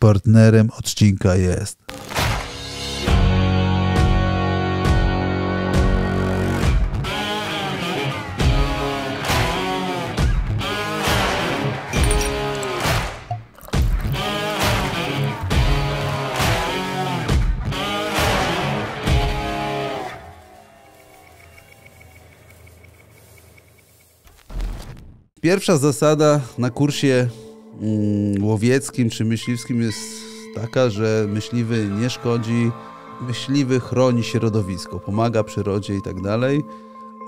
Partnerem odcinka jest Pierwsza zasada na kursie Mm, łowieckim czy myśliwskim jest taka, że myśliwy nie szkodzi, myśliwy chroni środowisko, pomaga przyrodzie i tak dalej,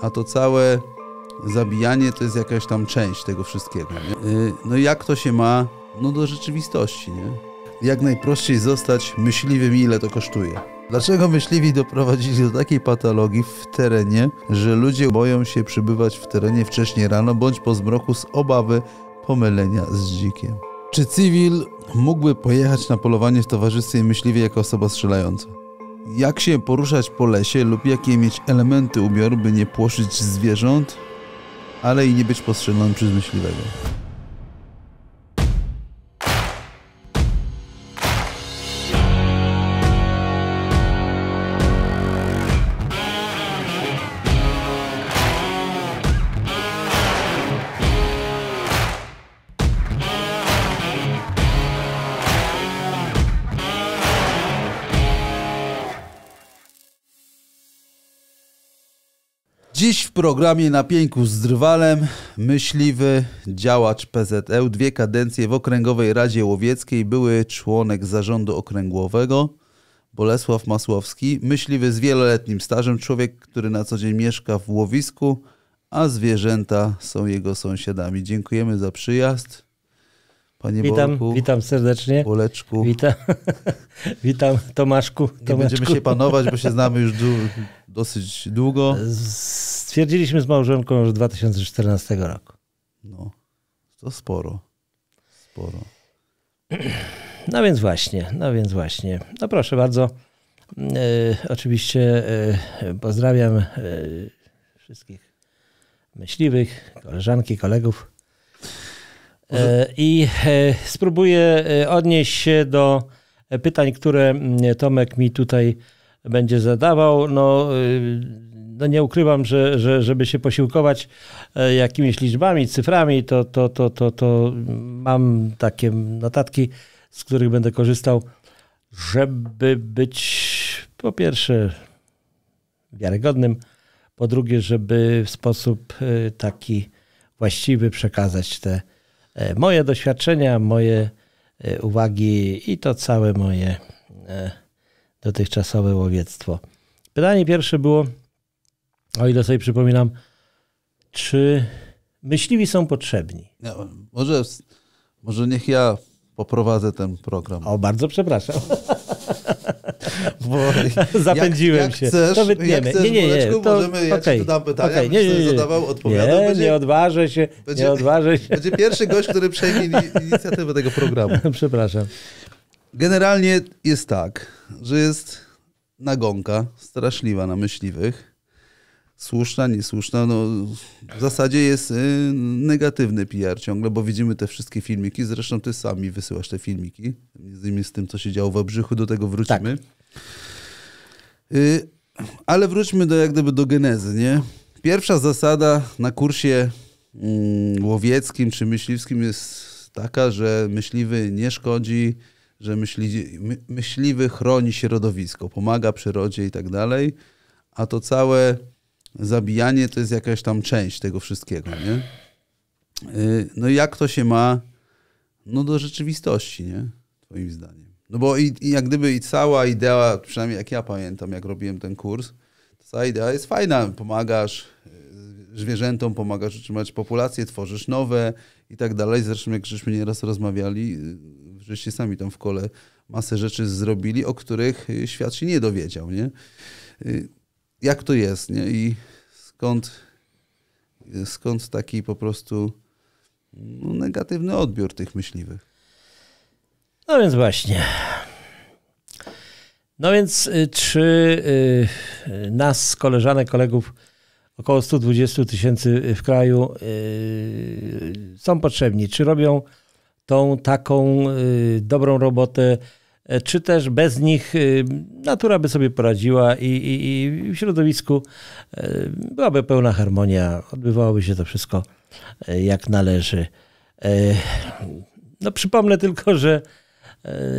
a to całe zabijanie to jest jakaś tam część tego wszystkiego. Nie? Y, no i jak to się ma no, do rzeczywistości, nie? Jak najprościej zostać myśliwym, ile to kosztuje. Dlaczego myśliwi doprowadzili do takiej patologii w terenie, że ludzie boją się przybywać w terenie wcześniej rano bądź po zmroku z obawy pomylenia z dzikiem. Czy cywil mógłby pojechać na polowanie w towarzystwie myśliwie jako osoba strzelająca? Jak się poruszać po lesie lub jakie mieć elementy ubioru, by nie płoszyć zwierząt, ale i nie być postrzelonym przez myśliwego? Dziś w programie na pięku z drwalem myśliwy działacz PZE, dwie kadencje w Okręgowej Radzie Łowieckiej, były członek zarządu okręgłowego Bolesław Masłowski, myśliwy z wieloletnim stażem, człowiek, który na co dzień mieszka w łowisku, a zwierzęta są jego sąsiadami. Dziękujemy za przyjazd. Panie witam, Borku, witam serdecznie. Boleczku. Witam, witam Tomaszku. Tomaszku. będziemy się panować, bo się znamy już dosyć długo. Stwierdziliśmy z małżonką już 2014 roku. No, to sporo. Sporo. No więc właśnie, no więc właśnie. No proszę bardzo. E, oczywiście e, pozdrawiam e, wszystkich myśliwych, koleżanki, kolegów E, I e, spróbuję e, odnieść się do pytań, które Tomek mi tutaj będzie zadawał. No, no nie ukrywam, że, że żeby się posiłkować jakimiś liczbami, cyframi, to, to, to, to, to mam takie notatki, z których będę korzystał, żeby być po pierwsze wiarygodnym, po drugie, żeby w sposób taki właściwy przekazać te E, moje doświadczenia, moje e, uwagi i to całe moje e, dotychczasowe łowiectwo. Pytanie pierwsze było, o ile sobie przypominam, czy myśliwi są potrzebni? Ja, może, może niech ja poprowadzę ten program. O, bardzo przepraszam. bo Zapędziłem jak, jak się. Chcesz, to wytniemy. nie, nie, nie. To, możemy, ja ci tu pytania, okay, nie, nie, nie. zadawał, odpowiadał. Nie, będzie, nie odważę się, będzie, nie odważę się. Będzie pierwszy gość, który przejmie inicjatywę tego programu. Przepraszam. Generalnie jest tak, że jest nagonka straszliwa na myśliwych słuszna, niesłuszna, no w zasadzie jest y, negatywny PR ciągle, bo widzimy te wszystkie filmiki, zresztą ty sami wysyłasz te filmiki, między innymi z tym, co się działo w Obrzychu, do tego wrócimy. Tak. Y, ale wróćmy do, jak gdyby do genezy, nie? Pierwsza zasada na kursie mm, łowieckim czy myśliwskim jest taka, że myśliwy nie szkodzi, że myśli, myśliwy chroni środowisko, pomaga przyrodzie i tak dalej, a to całe zabijanie to jest jakaś tam część tego wszystkiego, nie? Y, no i jak to się ma no, do rzeczywistości, nie? Twoim zdaniem. No bo i, i jak gdyby i cała idea, przynajmniej jak ja pamiętam, jak robiłem ten kurs, cała idea jest fajna. Pomagasz y, zwierzętom, pomagasz utrzymać populację, tworzysz nowe i tak dalej. Zresztą jak żeśmy nieraz rozmawiali, y, żeście sami tam w kole masę rzeczy zrobili, o których świat się nie dowiedział, nie? jak to jest, nie? I skąd, skąd taki po prostu no, negatywny odbiór tych myśliwych. No więc właśnie. No więc czy y, y, nas, koleżanek, kolegów, około 120 tysięcy w kraju y, są potrzebni? Czy robią tą taką dobrą robotę E, czy też bez nich y, natura by sobie poradziła i, i, i w środowisku e, byłaby pełna harmonia, odbywałoby się to wszystko e, jak należy. No, przypomnę tylko, że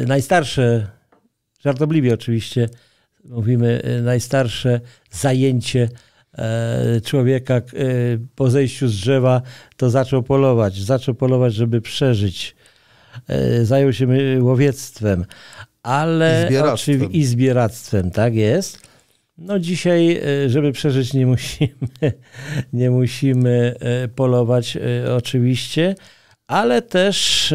najstarsze, żartobliwie oczywiście, mówimy najstarsze zajęcie człowieka po zejściu z drzewa, to zaczął polować. Zaczął polować, żeby przeżyć. E, zajął się łowiectwem, ale I zbieractwem. i zbieractwem, tak jest. No dzisiaj, e, żeby przeżyć, nie musimy, nie musimy e, polować oczywiście, ale też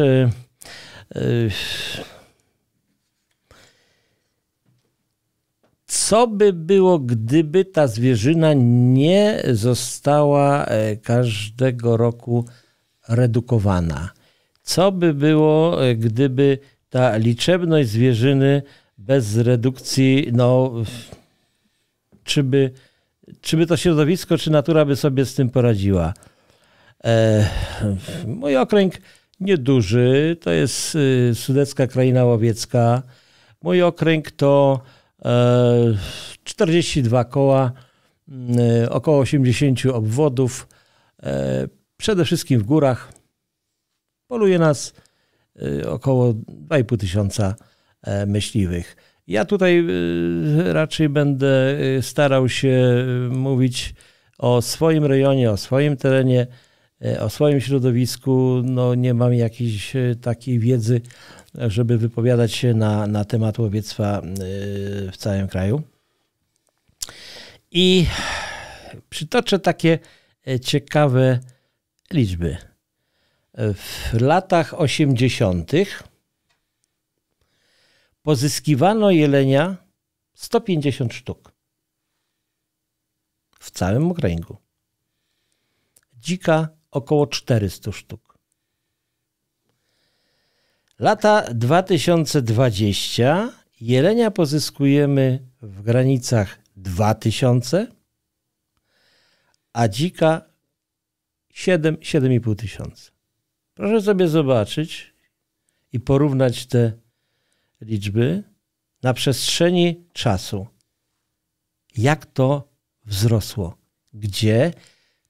co by było, gdyby ta zwierzyna nie została każdego roku redukowana? Co by było, e, gdyby ta liczebność zwierzyny bez redukcji, no, czy by, czy by to środowisko, czy natura by sobie z tym poradziła? E, mój okręg nieduży, to jest y, sudecka kraina łowiecka. Mój okręg to 42 e, koła, mm, e, około 80 obwodów, przede wszystkim w górach. Poluje nas y, około 2,5 tysiąca e, myśliwych. Ja tutaj y, raczej będę y, starał się mówić o swoim rejonie, o swoim terenie, o swoim środowisku. No, nie mam jakiejś takiej wiedzy, żeby wypowiadać się na, na temat łowiectwa w całym kraju. I przytoczę takie ciekawe liczby. W latach 80. pozyskiwano jelenia 150 sztuk w całym okręgu. Dzika około 400 sztuk. Lata 2020 jelenia pozyskujemy w granicach 2000, a dzika 7-7,5 tysiąca. Proszę sobie zobaczyć i porównać te liczby na przestrzeni czasu. Jak to wzrosło? Gdzie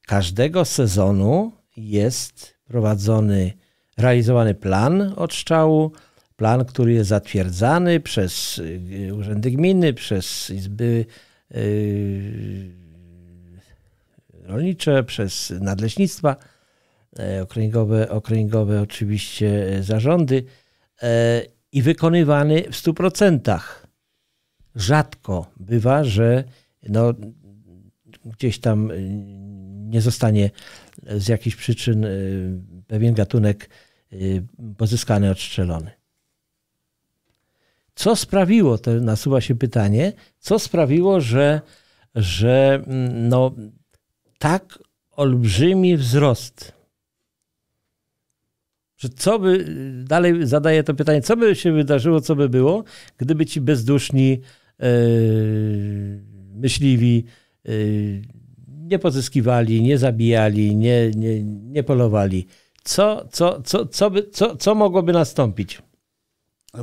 każdego sezonu jest prowadzony, realizowany plan odszczału, plan, który jest zatwierdzany przez y, urzędy gminy, przez izby y, rolnicze, przez nadleśnictwa. E, okręgowe, okręgowe oczywiście e, zarządy e, i wykonywany w 100%. Rzadko bywa, że no, gdzieś tam nie zostanie z jakichś przyczyn pewien gatunek pozyskany, odstrzelony. Co sprawiło, to nasuwa się pytanie, co sprawiło, że, że mm, no, tak olbrzymi wzrost że co by, dalej zadaję to pytanie, co by się wydarzyło, co by było, gdyby ci bezduszni yy, myśliwi yy, nie pozyskiwali, nie zabijali, nie, nie, nie polowali. Co, co, co, co, by, co, co mogłoby nastąpić?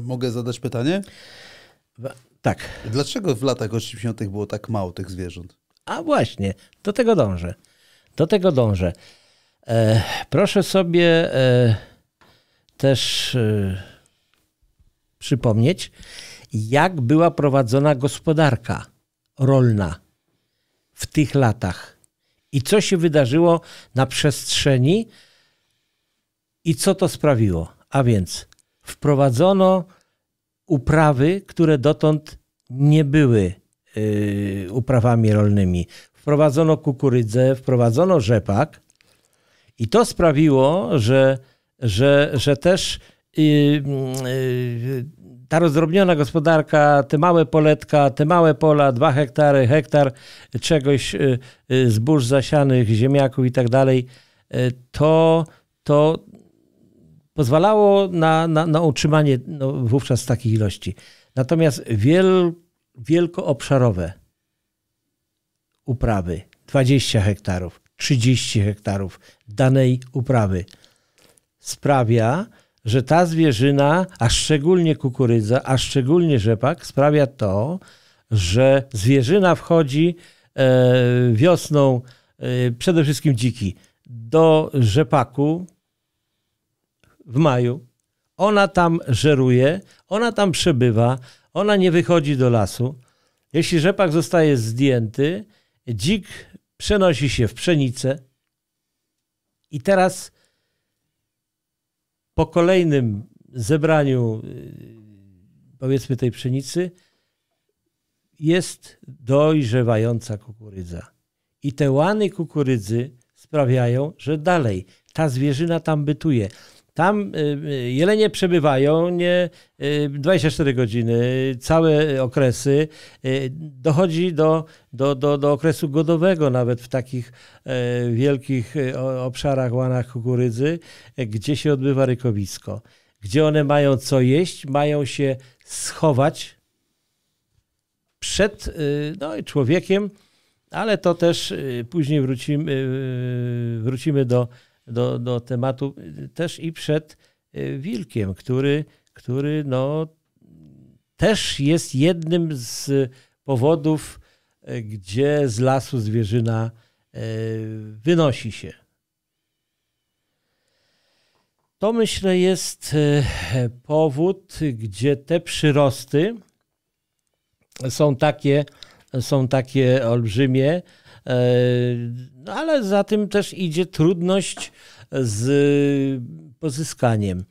Mogę zadać pytanie? Tak. Dlaczego w latach 80. było tak mało tych zwierząt? A właśnie, do tego dążę. Do tego dążę. E, proszę sobie. E, też y, przypomnieć, jak była prowadzona gospodarka rolna w tych latach i co się wydarzyło na przestrzeni i co to sprawiło. A więc wprowadzono uprawy, które dotąd nie były yy, uprawami rolnymi. Wprowadzono kukurydzę, wprowadzono rzepak i to sprawiło, że że, że też y, y, ta rozdrobniona gospodarka, te małe poletka, te małe pola, dwa hektary, hektar czegoś, y, zbóż zasianych, ziemniaków i tak dalej, to, to pozwalało na, na, na utrzymanie no, wówczas takich ilości. Natomiast wiel, wielkoobszarowe uprawy, 20 hektarów, 30 hektarów danej uprawy – sprawia, że ta zwierzyna, a szczególnie kukurydza, a szczególnie rzepak, sprawia to, że zwierzyna wchodzi e, wiosną, e, przede wszystkim dziki, do rzepaku w maju. Ona tam żeruje, ona tam przebywa, ona nie wychodzi do lasu. Jeśli rzepak zostaje zdjęty, dzik przenosi się w pszenicę. I teraz po kolejnym zebraniu, y, powiedzmy, tej pszenicy, jest dojrzewająca kukurydza. I te łany kukurydzy sprawiają, że dalej ta zwierzyna tam bytuje. Tam y, y, jelenie przebywają nie 24 y, godziny, całe okresy. Dochodzi do, do, do, do okresu godowego nawet w takich e, wielkich e, obszarach, łanach kukurydzy, e, gdzie się odbywa rykowisko. Gdzie one mają co jeść, mają się schować przed no, człowiekiem, ale to też później wrócimy, wrócimy do do, do tematu też i przed y, Wilkiem, który, który no, też jest jednym z powodów, y, gdzie z lasu zwierzyna y, wynosi się. To myślę jest powód, gdzie te przyrosty są takie, są takie olbrzymie, E, no, ale za tym też idzie trudność z pozyskaniem.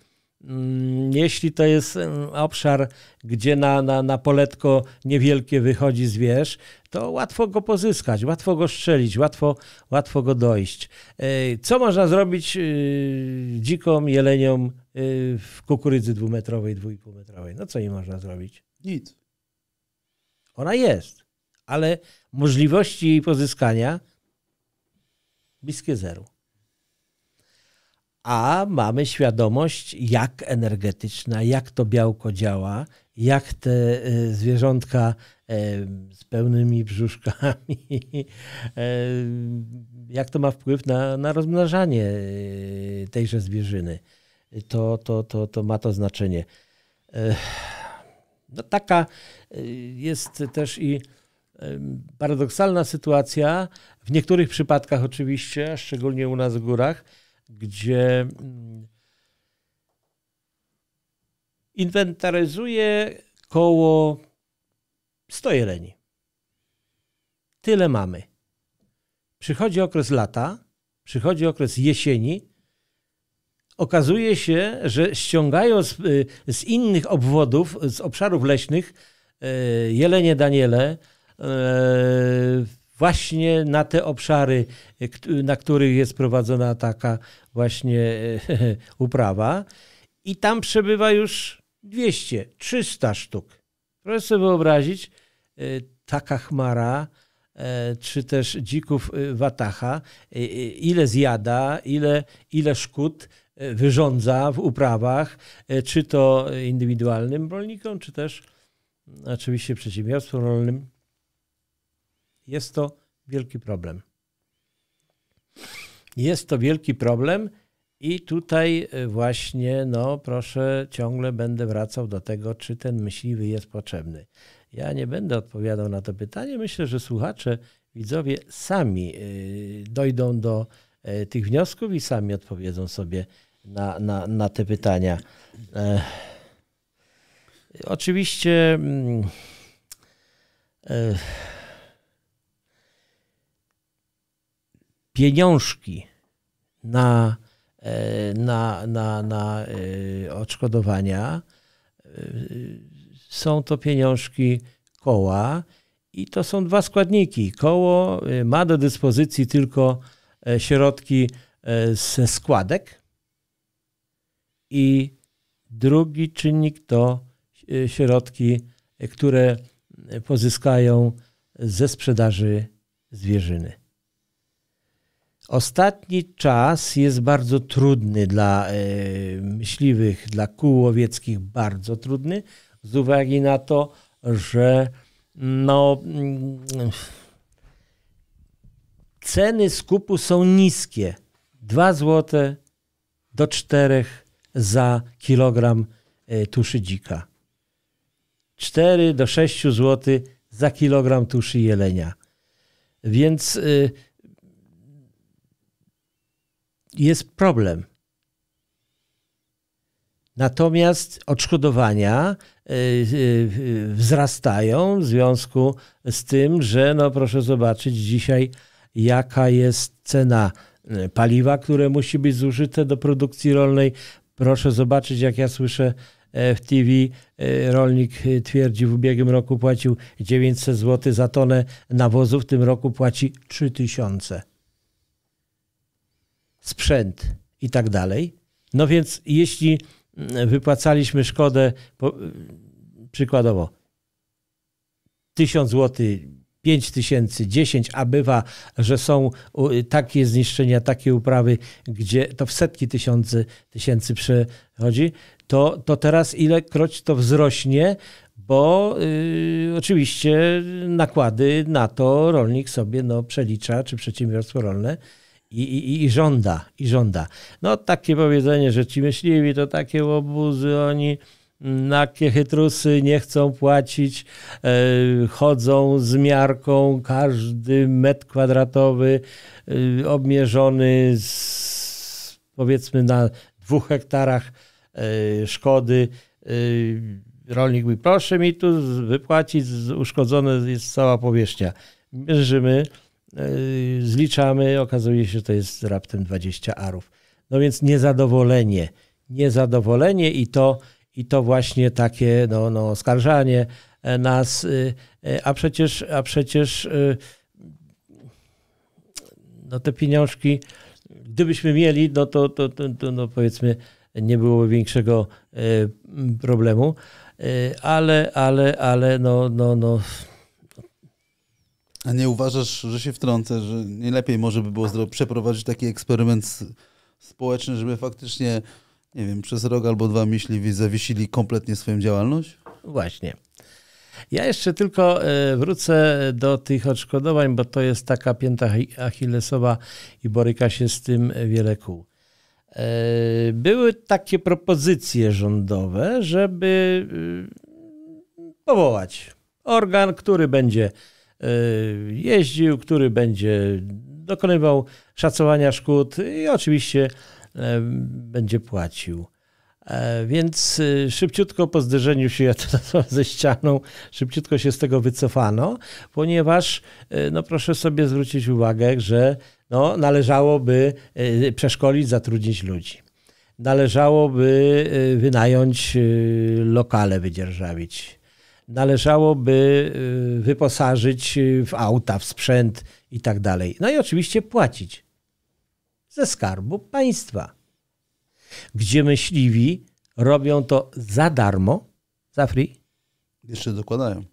Mm, jeśli to jest mm, obszar, gdzie na, na, na poletko niewielkie wychodzi zwierz, to łatwo go pozyskać, łatwo go strzelić, łatwo, łatwo go dojść. E, co można zrobić e, dziką jelenią w kukurydzy dwumetrowej, dwójpółmetrowej? No co nie można zrobić? Nic. Ona jest ale możliwości jej pozyskania bliskie zeru. A mamy świadomość, jak energetyczna, jak to białko działa, jak te e, zwierzątka e, z pełnymi brzuszkami, e, jak to ma wpływ na, na rozmnażanie tejże zwierzyny. To, to, to, to ma to znaczenie. No, taka jest też i paradoksalna sytuacja, w niektórych przypadkach oczywiście, szczególnie u nas w górach, gdzie mm, inwentaryzuje koło 100 jeleni. Tyle mamy. Przychodzi okres lata, przychodzi okres jesieni. Okazuje się, że ściągają z, y, z innych obwodów, z obszarów leśnych, y, jelenie Daniele, E, właśnie na te obszary, e, na których jest prowadzona taka właśnie e, uprawa i tam przebywa już 200, 300 sztuk. Proszę sobie wyobrazić, taka chmara, czy też dzików watacha, ile zjada, ile, ile szkód wyrządza w uprawach, czy to indywidualnym rolnikom, czy też oczywiście przedsiębiorstwom rolnym. Jest to wielki problem. Jest to wielki problem i tutaj e, właśnie, no proszę, ciągle będę wracał do tego, czy ten myśliwy jest potrzebny. Ja nie będę odpowiadał na to pytanie. Myślę, że słuchacze, widzowie sami e, dojdą do e, tych wniosków i sami odpowiedzą sobie na, na, na te pytania. Oczywiście. Mm, pieniążki e, na, na, na, na e, odszkodowania. E, są to pieniążki koła i to są dwa składniki. Koło ma do dyspozycji tylko środki ze składek i drugi czynnik to środki, które pozyskają ze sprzedaży zwierzyny. Ostatni czas jest bardzo trudny dla e, myśliwych, dla kół łowieckich bardzo trudny, z uwagi na to, że no, mm, ceny skupu są niskie. 2 zł do 4 za kilogram e, tuszy dzika. 4 do 6 zł za kilogram tuszy jelenia. Więc e, jest problem. Natomiast odszkodowania y, y, y, wzrastają w związku z tym, że no proszę zobaczyć dzisiaj, jaka jest cena paliwa, które musi być zużyte do produkcji rolnej. Proszę zobaczyć, jak ja słyszę e, w TV, e, rolnik e, twierdzi, w ubiegłym roku płacił 900 zł za tonę nawozu, w tym roku płaci 3000 zł sprzęt i tak dalej. No więc jeśli mm, wypłacaliśmy szkodę, przykładowo 1000 zł, 5000, tysięcy, 10, a bywa, że są takie zniszczenia, takie uprawy, gdzie to w setki tysięcy, tysięcy przechodzi, to, to teraz ilekroć to wzrośnie, bo y, oczywiście nakłady na to rolnik sobie no, przelicza, czy przedsiębiorstwo rolne, i, i, i żąda, i żąda. No takie powiedzenie, że ci myśliwi to takie łobuzy, oni na chytrusy nie chcą płacić, e, chodzą z miarką, każdy metr kwadratowy e, obmierzony z, powiedzmy na dwóch hektarach e, szkody. Rolnik mówi, proszę mi tu wypłacić, uszkodzona jest cała powierzchnia. Mierzymy, Yy, zliczamy, okazuje się, że to jest raptem 20 arów. No więc niezadowolenie, niezadowolenie i to, i to właśnie takie no, no, oskarżanie e, nas, y, e, a przecież, a przecież y, no, te pieniążki, gdybyśmy mieli, no to, to, to, to no, powiedzmy nie byłoby większego y, problemu, ale, ale, ale no, no, no a nie uważasz, że się wtrącę, że nie lepiej może by było przeprowadzić taki eksperyment społeczny, żeby faktycznie, nie wiem, przez rok albo dwa myśliwi zawiesili kompletnie swoją działalność? Właśnie. Ja jeszcze tylko e, wrócę do tych odszkodowań, bo to jest taka pięta achillesowa i boryka się z tym wiele kół. E, były takie propozycje rządowe, żeby y, powołać organ, który będzie Y, jeździł, który będzie dokonywał szacowania szkód i oczywiście e, będzie płacił. E, więc y, szybciutko po zderzeniu się ze ścianą, szybciutko się z tego wycofano, ponieważ y, no proszę sobie zwrócić uwagę, że no, należałoby przeszkolić, zatrudnić ludzi. Należałoby wynająć lokale, wydzierżawić należałoby y, wyposażyć y, w auta, w sprzęt i tak dalej. No i oczywiście płacić ze skarbu państwa, gdzie myśliwi robią to za darmo, za free. Jeszcze dokładają.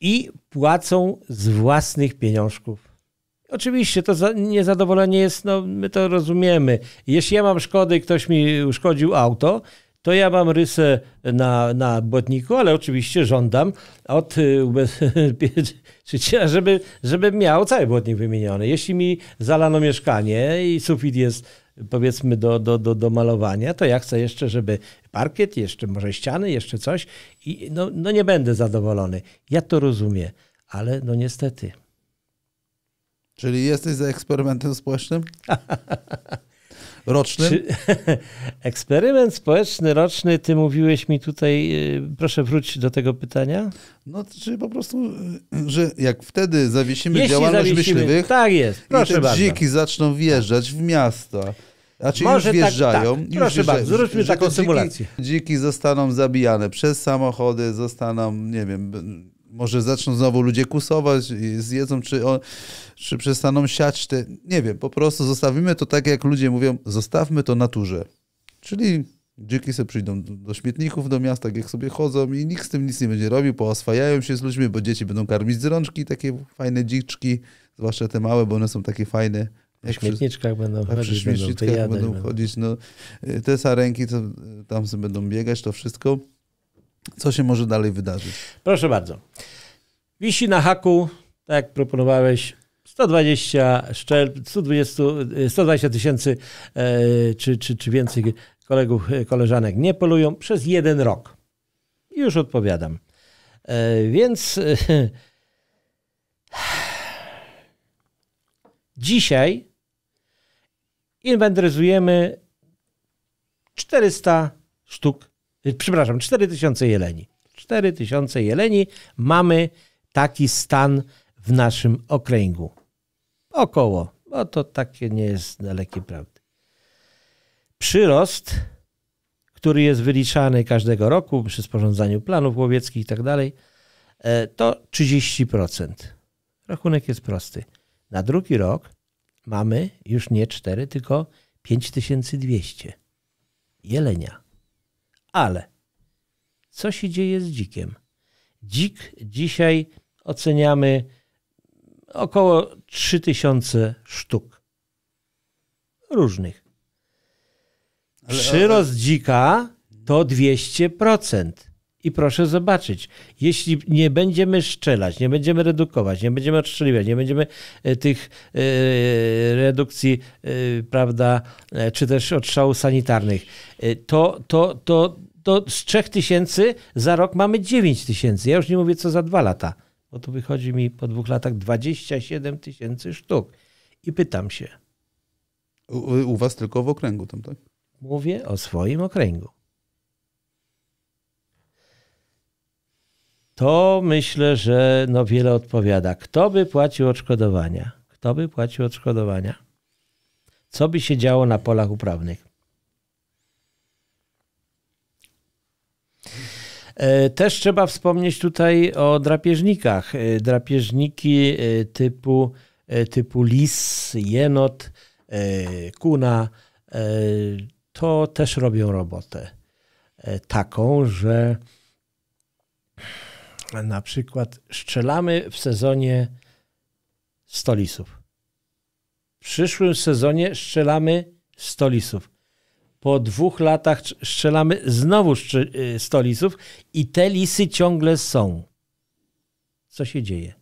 I płacą z własnych pieniążków. Oczywiście to niezadowolenie jest, no my to rozumiemy. Jeśli ja mam szkody, i ktoś mi uszkodził auto, to ja mam rysę na, na błotniku, ale oczywiście żądam od y, ubezpieczyciela, żeby, żeby miał cały błotnik wymieniony. Jeśli mi zalano mieszkanie i sufit jest powiedzmy do, do, do, do malowania, to ja chcę jeszcze, żeby parkiet, jeszcze może ściany, jeszcze coś i no, no nie będę zadowolony. Ja to rozumiem, ale no niestety. Czyli jesteś za eksperymentem społecznym? rocznym? Czy... Eksperyment społeczny roczny, ty mówiłeś mi tutaj, y, proszę wróć do tego pytania. No, czy po prostu, y, że jak wtedy zawiesimy Jeśli działalność zawiesimy, myśliwych, tak jest, proszę i te dziki zaczną tak. wjeżdżać w miasta. Znaczy Może już tak- wjeżdżają. Tak, tak. Już Proszę bardzo, zróbmy taką dziki, symulację. Dziki zostaną zabijane przez samochody, zostaną, nie wiem, może zaczną znowu ludzie kusować, zjedzą, czy, on, czy przestaną siać te. Nie wiem, po prostu zostawimy to tak, jak ludzie mówią, zostawmy to naturze. Czyli dziki sobie przyjdą do śmietników, do miast, tak jak sobie chodzą i nikt z tym nic nie będzie robił, pooswajają się z ludźmi, bo dzieci będą karmić z rączki takie fajne dziczki, zwłaszcza te małe, bo one są takie fajne. Jak śmietniczkach będą tak, chodzić, przy śmietniczkach będą, będą chodzić. No, y, te sarenki, to, tam sobie będą biegać, to wszystko co się może dalej wydarzyć. Proszę bardzo. Wisi na haku, tak jak proponowałeś, 120 szczelb, 120, 120 tysięcy e, czy, czy, czy więcej kolegów, e, koleżanek nie polują przez jeden rok. Już odpowiadam. E, więc dzisiaj inwentaryzujemy 400 sztuk przepraszam, 4000 jeleni. 4000 jeleni mamy taki stan w naszym okręgu. Około, bo to takie nie jest dalekie prawdy. Przyrost, który jest wyliczany każdego roku przy sporządzaniu planów łowieckich i tak dalej, e, to 30%. Rachunek jest prosty. Na drugi rok mamy już nie 4, tylko 5200 jelenia. Ale co się dzieje z dzikiem? Dzik dzisiaj oceniamy około 3000 sztuk różnych. Przyrost dzika to 200%. I proszę zobaczyć, jeśli nie będziemy szczelać, nie będziemy redukować, nie będziemy odszczeliwać, nie będziemy e, tych e, redukcji, e, prawda, czy też odstrzałów sanitarnych, to, to, to, to z 3000 za rok mamy 9000. Ja już nie mówię co za dwa lata, bo tu wychodzi mi po dwóch latach 27 tysięcy sztuk. I pytam się. U, u was tylko w okręgu tam, tak? Mówię o swoim okręgu. to myślę, że no wiele odpowiada. Kto by płacił odszkodowania? Kto by płacił odszkodowania? Co by się działo na polach uprawnych? E, też trzeba wspomnieć tutaj o drapieżnikach. E, drapieżniki e, typu, typu lis, jenot, kuna, to też robią robotę taką, że na przykład strzelamy w sezonie stolisów. W przyszłym sezonie strzelamy stolisów. Po dwóch latach strzelamy znowu y, stolisów i te lisy ciągle są. Co się dzieje?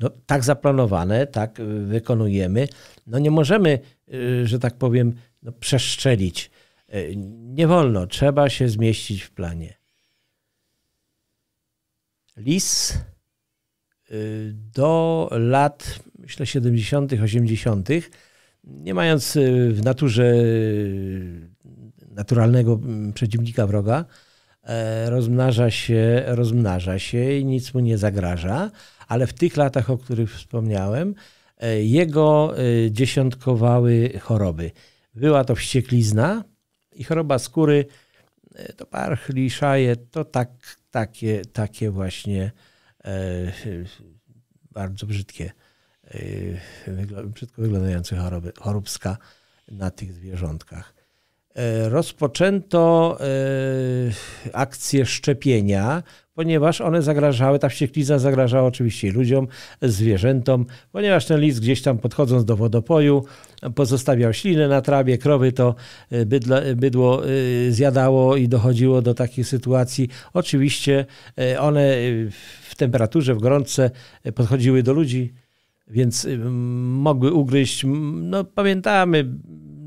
No, tak zaplanowane, tak y, wykonujemy. No nie możemy, y, że tak powiem, no, przeszczelić. Nie wolno, trzeba się zmieścić w planie. Lis y, do lat, myślę, 70., 80., nie mając y, w naturze y, naturalnego mm, przeciwnika wroga, e, rozmnaża się, rozmnaża się i nic mu nie zagraża, ale w tych latach, o których wspomniałem, e, jego dziesiątkowały choroby. Była to wścieklizna i choroba skóry, e, to parchliszaje, to tak takie, takie właśnie e, bardzo brzydkie, e, brzydko wyglądające choroby, choróbska na tych zwierzątkach. E, rozpoczęto e, akcję szczepienia, ponieważ one zagrażały, ta wścieklizna zagrażała oczywiście ludziom, zwierzętom, ponieważ ten lis gdzieś tam podchodząc do wodopoju pozostawiał ślinę na trawie, krowy to e, bydło zjadało i dochodziło do takich sytuacji. Oczywiście one w temperaturze, w gorączce podchodziły do ludzi, więc mogły ugryźć, no pamiętamy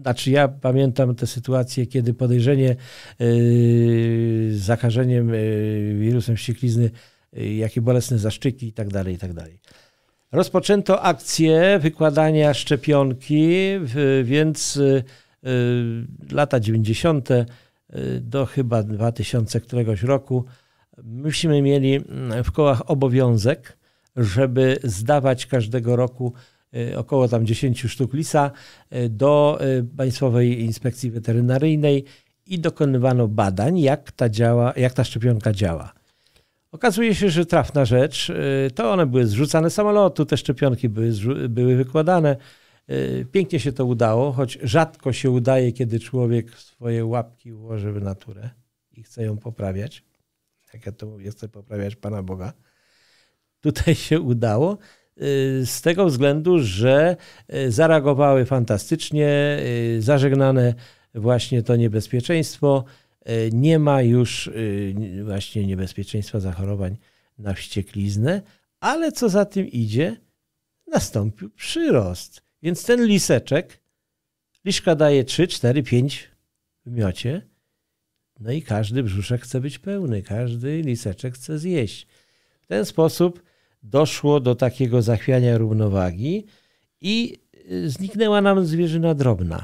znaczy ja pamiętam te sytuacje, kiedy podejrzenie yy, zakażeniem yy, wirusem ścieklizny, yy, jakie bolesne zaszczyki i tak dalej, i tak dalej. Rozpoczęto akcję wykładania szczepionki, więc lata 90. do chyba 2000 któregoś roku myśmy mieli mm, w kołach obowiązek, żeby zdawać każdego roku Y, około tam 10 sztuk lisa, y, do y, Państwowej Inspekcji Weterynaryjnej i dokonywano badań, jak ta, działa, jak ta szczepionka działa. Okazuje się, że trafna rzecz, to one były zrzucane z samolotu, te szczepionki były, były wykładane. Pięknie się to udało, choć rzadko się udaje, kiedy człowiek swoje łapki ułoży w naturę i chce ją poprawiać. Jak ja to mówię, chcę poprawiać Pana Boga. Tutaj się udało. Y, z tego względu, że y, zareagowały fantastycznie, y, zażegnane właśnie to niebezpieczeństwo. Nie ma już właśnie niebezpieczeństwa zachorowań na wściekliznę, ale co za tym idzie, nastąpił przyrost. Więc ten liseczek, liszka daje 3, 4, 5 w miocie, no i każdy brzuszek chce być pełny, każdy liseczek chce zjeść. W ten sposób doszło do takiego zachwiania równowagi i y, zniknęła nam zwierzyna drobna.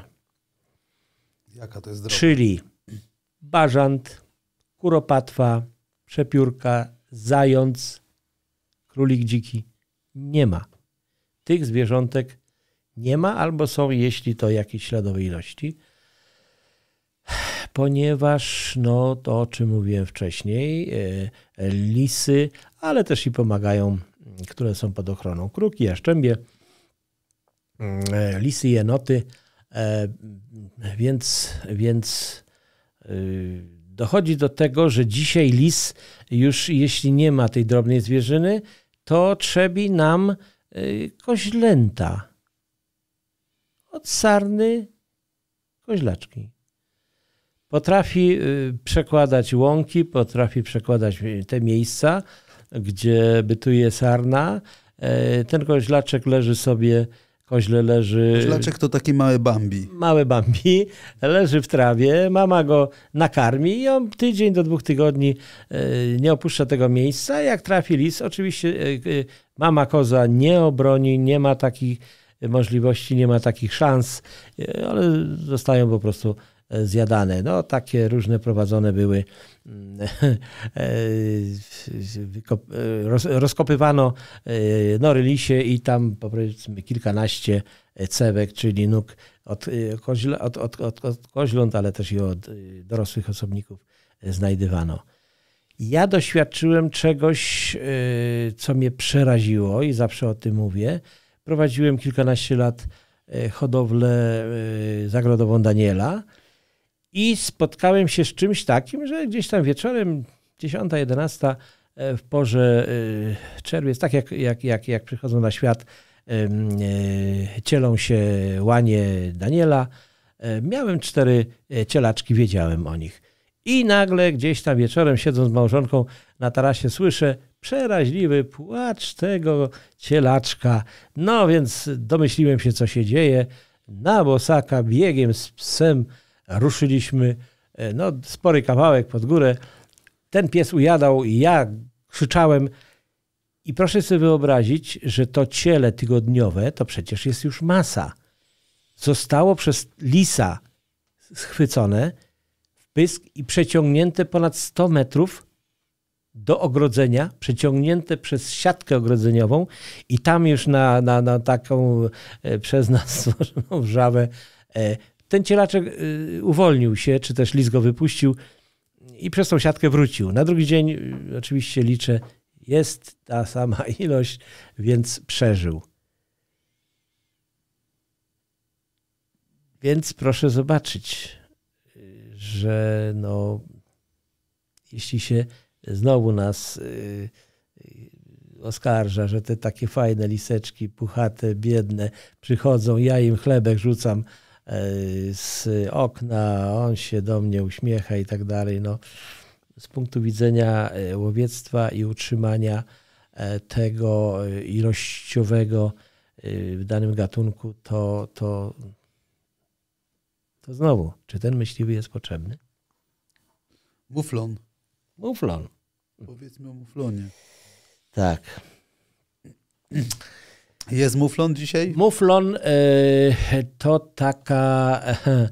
Jaka to jest drobna? Czyli bażant, kuropatwa, przepiórka, zając, królik dziki. Nie ma. Tych zwierzątek nie ma albo są, jeśli to jakieś śladowe ilości. Ponieważ no, to, o czym mówiłem wcześniej, y, lisy, ale też i pomagają które są pod ochroną. Kruki, jaszczębie, mm, e, lisy, jenoty. E, więc, więc y, dochodzi do tego, że dzisiaj lis już jeśli nie ma tej drobnej zwierzyny, to trzebi nam y, koźlęta. Od sarny koźlaczki. Potrafi y, przekładać łąki, potrafi przekładać te miejsca, gdzie bytuje sarna. E, ten koźlaczek leży sobie, koźle leży... Koźlaczek to taki mały bambi. Mały bambi, leży w trawie, mama go nakarmi i on tydzień do dwóch tygodni e, nie opuszcza tego miejsca. Jak trafi lis, oczywiście e, mama koza nie obroni, nie ma takich możliwości, nie ma takich szans, ale zostają po prostu E, zjadane. No, takie różne prowadzone były. Mm, e, e, rozkopywano nory lisie i tam powiedzmy kilkanaście cewek, czyli nóg od, koźla, od, od, od, od koźląt, ale też i od dorosłych osobników znajdywano. Ja doświadczyłem czegoś, co mnie przeraziło i zawsze o tym mówię. Prowadziłem kilkanaście lat hodowlę zagrodową Daniela i spotkałem się z czymś takim, że gdzieś tam wieczorem, 10, 11 e, w porze e, czerwiec, tak jak, jak, jak, jak przychodzą na świat, e, cielą się łanie Daniela. Miałem cztery cielaczki, wiedziałem o nich. I nagle gdzieś tam wieczorem, siedząc z małżonką na tarasie, słyszę przeraźliwy płacz tego cielaczka. No więc domyśliłem się, co się dzieje. Na bosaka biegiem z psem ruszyliśmy, e, no spory kawałek pod górę. Ten pies ujadał i ja krzyczałem. I proszę sobie wyobrazić, że to ciele tygodniowe to przecież jest już masa. Zostało przez lisa schwycone w pysk i przeciągnięte ponad 100 metrów do ogrodzenia, przeciągnięte przez siatkę ogrodzeniową i tam już na, na, na taką e, przez nas stworzoną wrzawę ten cielaczek y, uwolnił się, czy też lis go wypuścił i przez tą siatkę wrócił. Na drugi dzień y, oczywiście liczę, jest ta sama ilość, więc przeżył. Więc proszę zobaczyć, y, że no, jeśli się znowu nas oskarża, że te takie fajne liseczki, puchate, biedne, przychodzą, ja im chlebek rzucam, E, z okna, on się do mnie uśmiecha i tak dalej. No, z punktu widzenia e, łowiectwa i utrzymania e, tego ilościowego w danym gatunku, to, to, to znowu, czy ten myśliwy jest potrzebny? Muflon. Muflon. Powiedzmy o muflonie. Tak. Jest muflon dzisiaj? Muflon e, to taka e,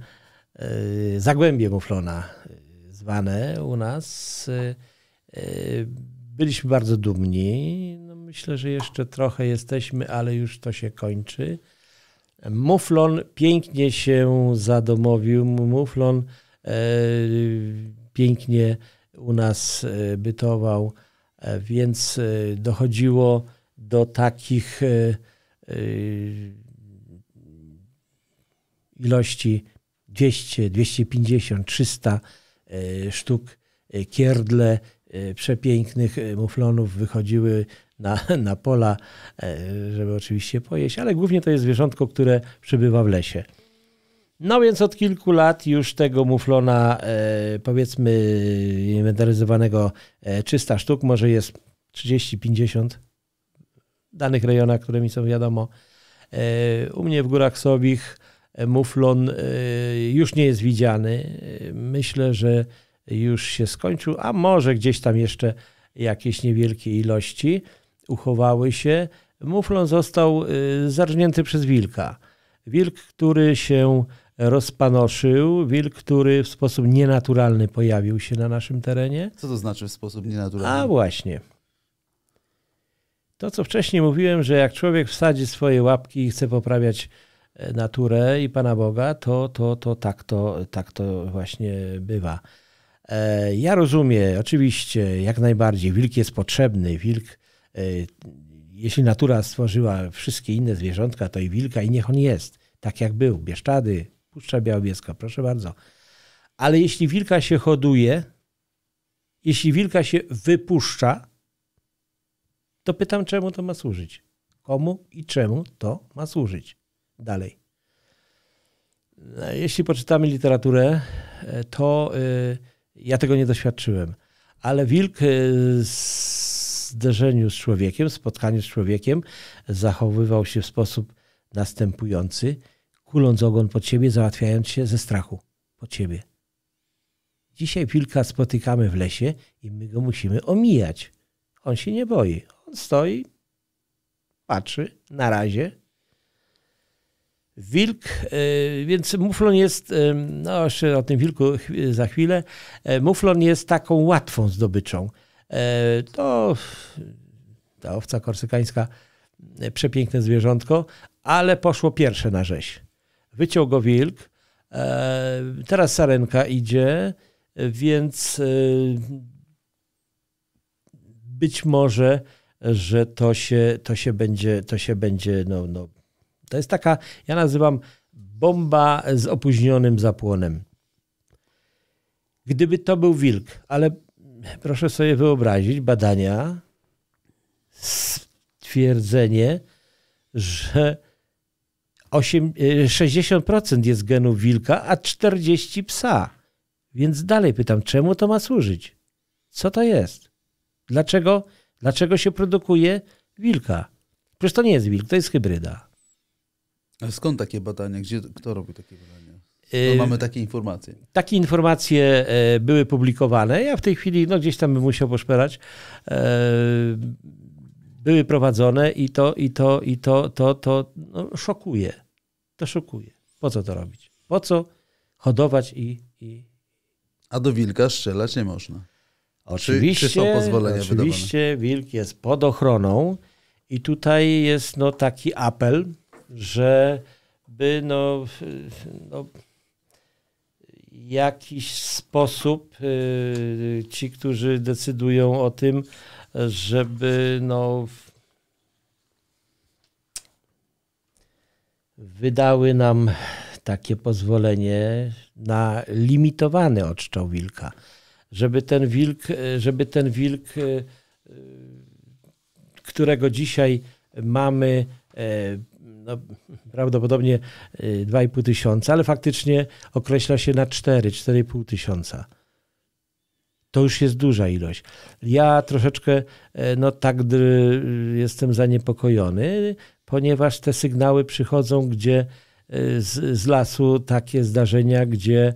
zagłębie muflona e, zwane u nas. Byliśmy bardzo dumni. No myślę, że jeszcze trochę jesteśmy, ale już to się kończy. Muflon pięknie się zadomowił. Muflon pięknie u nas bytował, więc dochodziło do takich e, e, ilości 200, 250, 300 sztuk e, kierdle przepięknych muflonów wychodziły na, na pola, żeby oczywiście pojeść, ale głównie to jest zwierzątko, które przybywa w lesie. No więc od kilku lat już tego muflona, powiedzmy, inwentaryzowanego 300 sztuk, może jest 30-50 danych rejonach, które mi są wiadomo. E, u mnie w Górach Sobich e, muflon e, już nie jest widziany. Myślę, że już się skończył, a może gdzieś tam jeszcze jakieś niewielkie ilości uchowały się. Muflon został zarżnięty przez wilka. Wilk, który się rozpanoszył, wilk, który w sposób nienaturalny pojawił się na naszym terenie. Co to znaczy w sposób nienaturalny? A właśnie. To, co wcześniej mówiłem, że jak człowiek wsadzi swoje łapki i chce poprawiać e, naturę i Pana Boga, to, to, to, tak, to tak to właśnie bywa. E, ja rozumiem, oczywiście, jak najbardziej, wilk jest potrzebny, wilk, e, jeśli natura stworzyła wszystkie inne zwierzątka, to i wilka, i niech on jest, tak jak był, Bieszczady, Puszcza Białowieska, proszę bardzo. Ale jeśli wilka się hoduje, jeśli wilka się wypuszcza, to pytam, czemu to ma służyć? Komu i czemu to ma służyć? Dalej. E, jeśli poczytamy literaturę, e, to e, ja tego nie doświadczyłem, ale wilk w zderzeniu z człowiekiem, spotkaniu z człowiekiem, zachowywał się w sposób następujący, kuląc ogon pod siebie, załatwiając się ze strachu pod siebie. Dzisiaj wilka spotykamy w lesie i my go musimy omijać. On się nie boi, stoi, patrzy, na razie. Wilk, y, więc muflon jest, y, no jeszcze o tym wilku za chwilę, y, muflon jest taką łatwą zdobyczą. To ta owca korsykańska, przepiękne zwierzątko, ale poszło pierwsze na rzeź. Wyciął go wilk, teraz sarenka idzie, więc być może że to się, to się będzie, to się będzie, no, no. To jest taka, ja nazywam bomba z opóźnionym zapłonem. Gdyby to był wilk, ale proszę sobie wyobrazić badania, stwierdzenie, że 8, 60% e, jest genu wilka, a 40 psa. Więc dalej pytam, czemu to ma służyć? Co to jest? Dlaczego? Dlaczego się produkuje wilka? Przecież to nie jest wilk, to jest hybryda. Ale skąd takie badania? Gdzie, kto robi takie badania? E, no, mamy takie informacje. Takie informacje e, były publikowane. Ja w tej chwili no, gdzieś tam bym musiał poszperać. E, były prowadzone i to, i to, i to, to, to no, szokuje. To szokuje. Po co to robić? Po co hodować i, i. A do wilka strzelać nie można. Oczywiście, czy, czy oczywiście wydawane? wilk jest pod ochroną i tutaj jest no, taki apel, żeby no, no, jakiś sposób y, ci, którzy decydują o tym, żeby no, wydały nam takie pozwolenie na limitowany odszczał wilka żeby ten wilk, e, żeby ten wilk, e, e, którego dzisiaj mamy no, prawdopodobnie 2,5 tysiąca, ale faktycznie określa się na 4, 4,5 tysiąca. To już jest duża ilość. Ja troszeczkę no, tak jestem zaniepokojony, ponieważ te sygnały przychodzą, gdzie z, z lasu takie zdarzenia, gdzie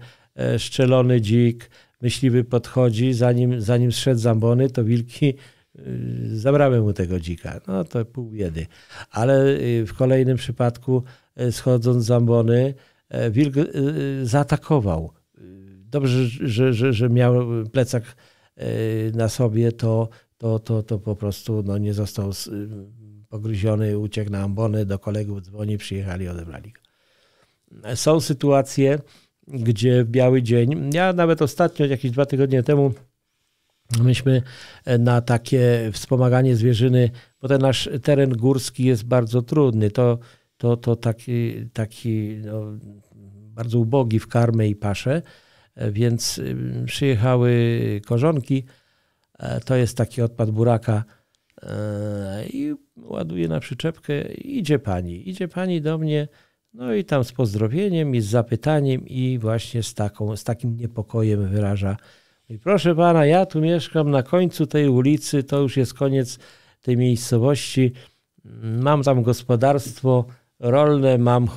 szczelony dzik, myśliwy podchodzi, zanim, zanim zszedł z ambony, to wilki y, zabrały mu tego dzika. No to pół biedy. Ale y, w kolejnym przypadku, y, schodząc z ambony, wilk zaatakował. Dobrze, że, że, że miał plecak na sobie, to, to, to, to po prostu no, nie został pogryziony, uciekł na ambony, do kolegów dzwoni, przyjechali, odebrali go. Są sytuacje, gdzie w biały dzień, ja nawet ostatnio, jakieś dwa tygodnie temu, myśmy e, na takie wspomaganie zwierzyny, bo ten nasz teren górski jest bardzo trudny, to, to, to taki, taki no, bardzo ubogi w karmę i paszę, e, więc y, przyjechały korzonki, e, to jest taki odpad buraka i ładuje na przyczepkę, idzie pani, idzie pani do mnie, no i tam z pozdrowieniem i z zapytaniem i właśnie z, taką, z takim niepokojem wyraża. No I proszę pana, ja tu mieszkam na końcu tej ulicy, to już jest koniec tej miejscowości. Mam tam gospodarstwo rolne, mam e, e,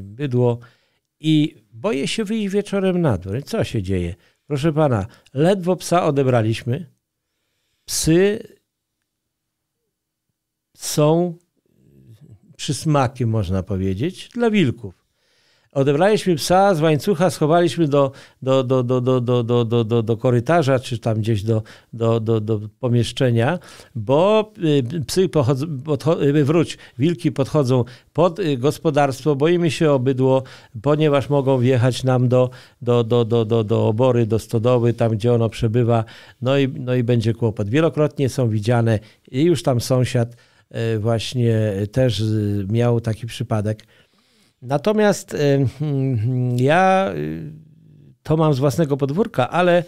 bydło i boję się wyjść wieczorem na dwór. Co się dzieje? Proszę pana, ledwo psa odebraliśmy. Psy są przysmakiem, można powiedzieć, dla wilków. Odebraliśmy psa z łańcucha, schowaliśmy do, do, do, do, do, do, do, do, do, do korytarza, czy tam gdzieś do, do, do, do pomieszczenia, bo psy pochodzą, wróć, wilki podchodzą pod gospodarstwo, boimy się o bydło, ponieważ mogą wjechać nam do, do, do, do, do, do obory, do stodowy, tam gdzie ono przebywa, no i, no i będzie kłopot. Wielokrotnie są widziane i już tam sąsiad E, właśnie też e, miał taki przypadek. Natomiast e, hmm, ja to mam z własnego podwórka, ale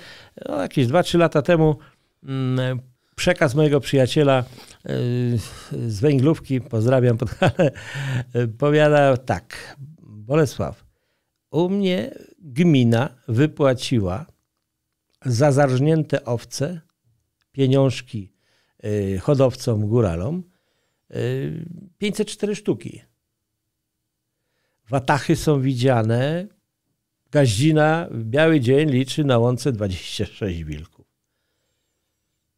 no, jakieś 2-3 lata temu mm, przekaz mojego przyjaciela z węglówki, pozdrawiam Podhale, powiada tak, Bolesław, u mnie gmina wypłaciła za zarżnięte owce pieniążki hodowcom, góralom, 504 sztuki. Watachy są widziane. Gaździna w biały dzień liczy na łące 26 wilków.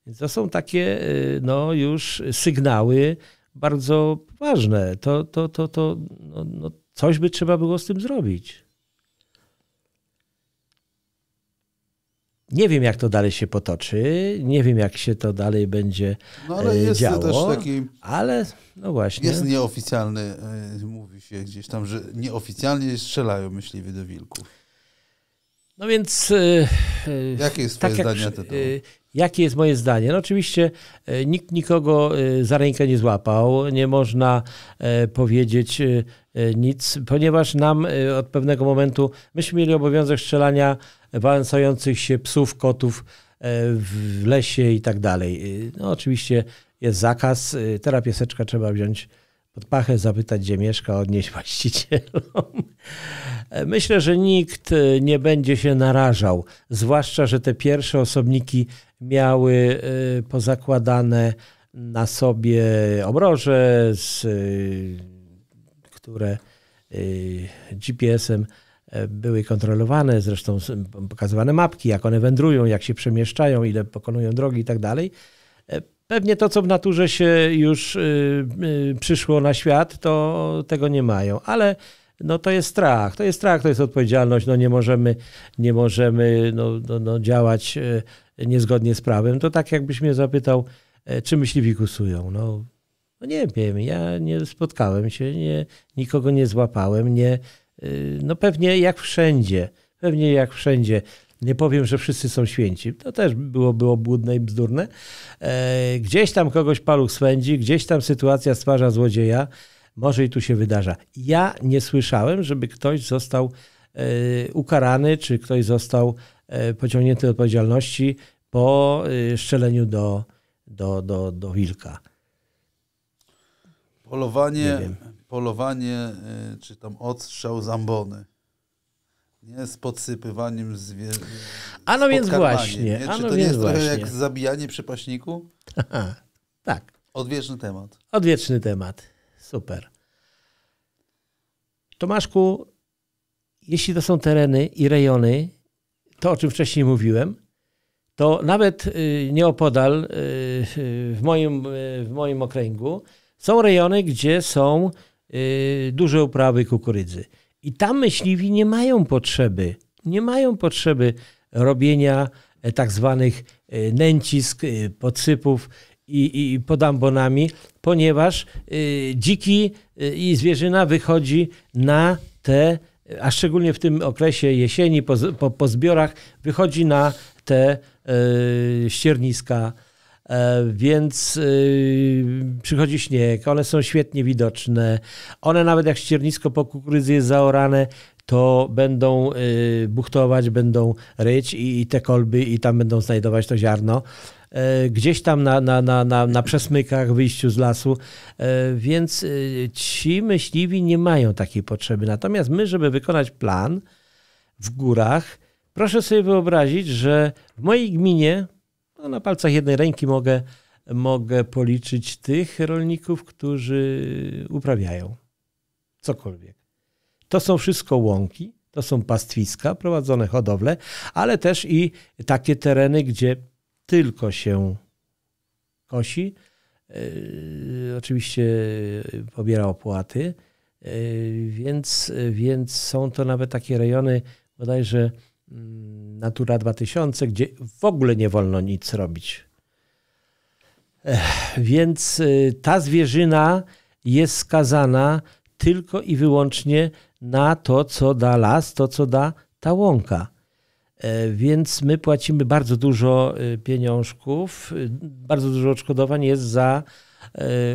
Więc to są takie y, no, już sygnały bardzo ważne. To, to, to, to no, no, coś by trzeba było z tym zrobić. Nie wiem, jak to dalej się potoczy, nie wiem, jak się to dalej będzie no, ale e, jest działo, też taki, ale no właśnie. Jest nieoficjalny, e, mówi się gdzieś tam, że nieoficjalnie strzelają myśliwi do wilków. No więc... E, Jakie jest tak twoje tak zdanie na ten temat? Jakie jest moje zdanie? No oczywiście e, nikt nikogo e, za rękę nie złapał, nie można e, powiedzieć nic, ponieważ nam od pewnego momentu myśmy mieli obowiązek strzelania wałęsających się psów, kotów w lesie i tak dalej. No oczywiście jest zakaz, teraz pieseczka trzeba wziąć pod pachę, zapytać gdzie mieszka, odnieść właścicielom. E, myślę, że nikt e, nie będzie się narażał, zwłaszcza, że te pierwsze osobniki miały e, pozakładane na sobie obroże, z, które GPS-em były kontrolowane, zresztą pokazywane mapki, jak one wędrują, jak się przemieszczają, ile pokonują drogi i tak dalej. Pewnie to, co w naturze się już przyszło na świat, to tego nie mają, ale no to jest strach, to jest strach, to jest odpowiedzialność, no nie możemy, nie możemy no, no, no działać e, niezgodnie z prawem. To tak jakbyś mnie zapytał, e, czy myśliwi kusują. No, no nie wiem, ja nie spotkałem się, nie, nikogo nie złapałem, nie, e, no pewnie jak wszędzie, pewnie jak wszędzie. Nie powiem, że wszyscy są święci. To też było, było błudne i bzdurne. gdzieś tam kogoś paluch swędzi, gdzieś tam sytuacja stwarza złodzieja może i tu się wydarza. Ja nie słyszałem, żeby ktoś został e, ukarany, czy ktoś został e, pociągnięty do odpowiedzialności po e, szczeleniu do, do, do, do wilka. Polowanie, polowanie, czy tam odstrzał z ambony. Nie z podsypywaniem zwierząt. A no więc właśnie. Nie? Czy no to nie jest właśnie. trochę jak zabijanie przepaśniku? Aha, tak. Odwieczny temat. Odwieczny temat. Super. Tomaszku, jeśli to są tereny i rejony, to o czym wcześniej mówiłem, to nawet y, nieopodal y, y, w moim, w moim okręgu są rejony, gdzie są duże uprawy kukurydzy. I tam myśliwi nie mają potrzeby, nie mają potrzeby robienia e, tak zwanych e, nęcisk, e, podsypów, i, i pod ambonami, ponieważ y, dziki y, i zwierzyna wychodzi na te, a szczególnie w tym okresie jesieni, po, po, po zbiorach, wychodzi na te y, ścierniska e, więc yy, przychodzi śnieg, one są świetnie widoczne. One nawet jak ściernisko po kukurydzy jest zaorane, to będą yy, buchtować, będą ryć i, i, te kolby i tam będą znajdować to ziarno. E, gdzieś tam na, na, na, na, na przesmykach, wyjściu z lasu. E, więc e, ci myśliwi nie mają takiej potrzeby. Natomiast my, żeby wykonać plan w górach, proszę sobie wyobrazić, że w mojej gminie, no na palcach jednej ręki mogę, mogę policzyć tych rolników, którzy uprawiają cokolwiek. To są wszystko łąki, to są pastwiska, prowadzone hodowle, ale też i takie tereny, gdzie tylko się kosi. E, oczywiście pobiera opłaty, e, więc, więc są to nawet takie rejony, bodajże mm, Natura 2000, gdzie w ogóle nie wolno nic robić. więc e, ta zwierzyna jest skazana tylko i wyłącznie na to, co da las, to, co da ta łąka. E, więc my płacimy bardzo dużo e, pieniążków, e, bardzo dużo odszkodowań jest za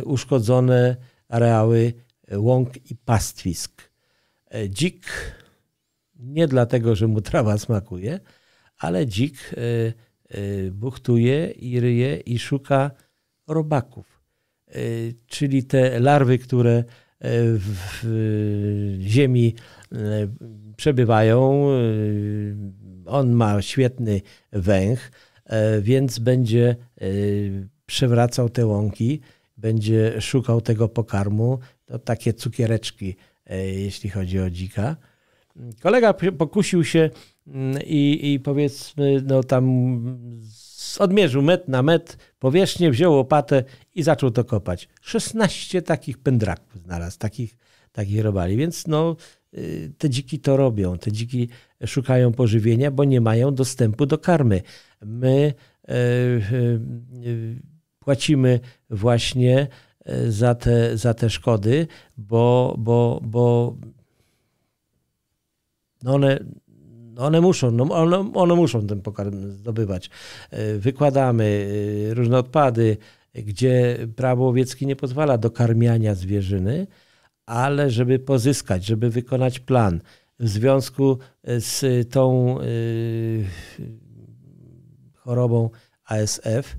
uszkodzone areały łąk i pastwisk. Dzik, nie dlatego, że mu trawa smakuje, ale dzik buchtuje i ryje i szuka robaków. Czyli te larwy, które w ziemi przebywają, on ma świetny węch, e, więc będzie e, przewracał te łąki, będzie szukał tego pokarmu. To takie cukiereczki, e, jeśli chodzi o dzika. Kolega pokusił się mm, i, i powiedzmy, no tam odmierzył metr na metr, powierzchnię, wziął łopatę i zaczął to kopać. 16 takich pędraków znalazł, takich, takich robali. Więc no, y, te dziki to robią. Te dziki szukają pożywienia, bo nie mają dostępu do karmy. My e, e, płacimy właśnie e, za te, za te szkody, bo, bo, bo no one, no one muszą, no one, one muszą ten pokarm zdobywać. Wykładamy różne odpady, gdzie prawo łowieckie nie pozwala do karmiania zwierzyny, ale żeby pozyskać, żeby wykonać plan, w związku e, z tą e, chorobą ASF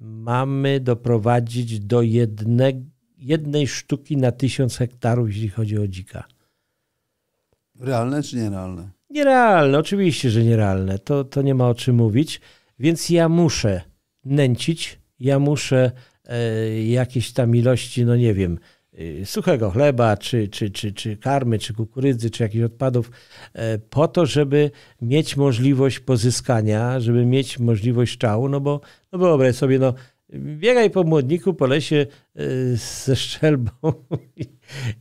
mamy doprowadzić do jedne, jednej sztuki na tysiąc hektarów, jeśli chodzi o dzika. Realne czy nierealne? Nierealne, oczywiście, że nierealne. To, to nie ma o czym mówić. Więc ja muszę nęcić, ja muszę e, jakieś tam ilości, no nie wiem, Y, suchego chleba, czy, czy, czy, czy karmy, czy kukurydzy, czy jakichś odpadów, e, po to, żeby mieć możliwość pozyskania, żeby mieć możliwość czału, no bo, no bo wyobraź sobie, no biegaj po młodniku, po lesie e, ze szczelbą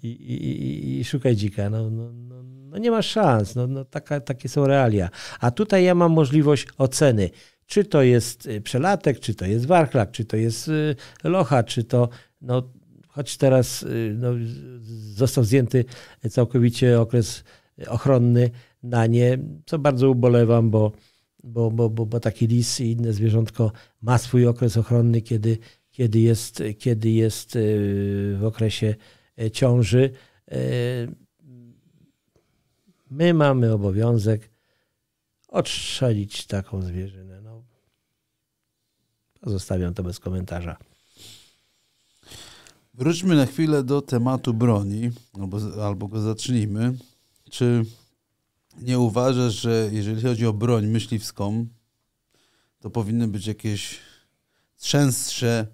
i, i, i, i szukaj dzika. No, no, no, no, nie ma szans, no, no taka, takie są realia. A tutaj ja mam możliwość oceny czy to jest e, przelatek, czy to jest warchlak, czy to jest locha, czy to no, choć teraz y, no, został zdjęty całkowicie okres y, ochronny na nie, co bardzo ubolewam, bo, bo, bo, bo, bo taki lis i inne zwierzątko ma swój okres ochronny, kiedy, kiedy, jest, kiedy jest y, w okresie ciąży. My mamy obowiązek odstrzelić taką zwierzynę. No, pozostawiam to bez komentarza. Wróćmy na chwilę do tematu broni, albo, albo go zacznijmy. Czy nie uważasz, że jeżeli chodzi o broń myśliwską, to powinny być jakieś częstsze,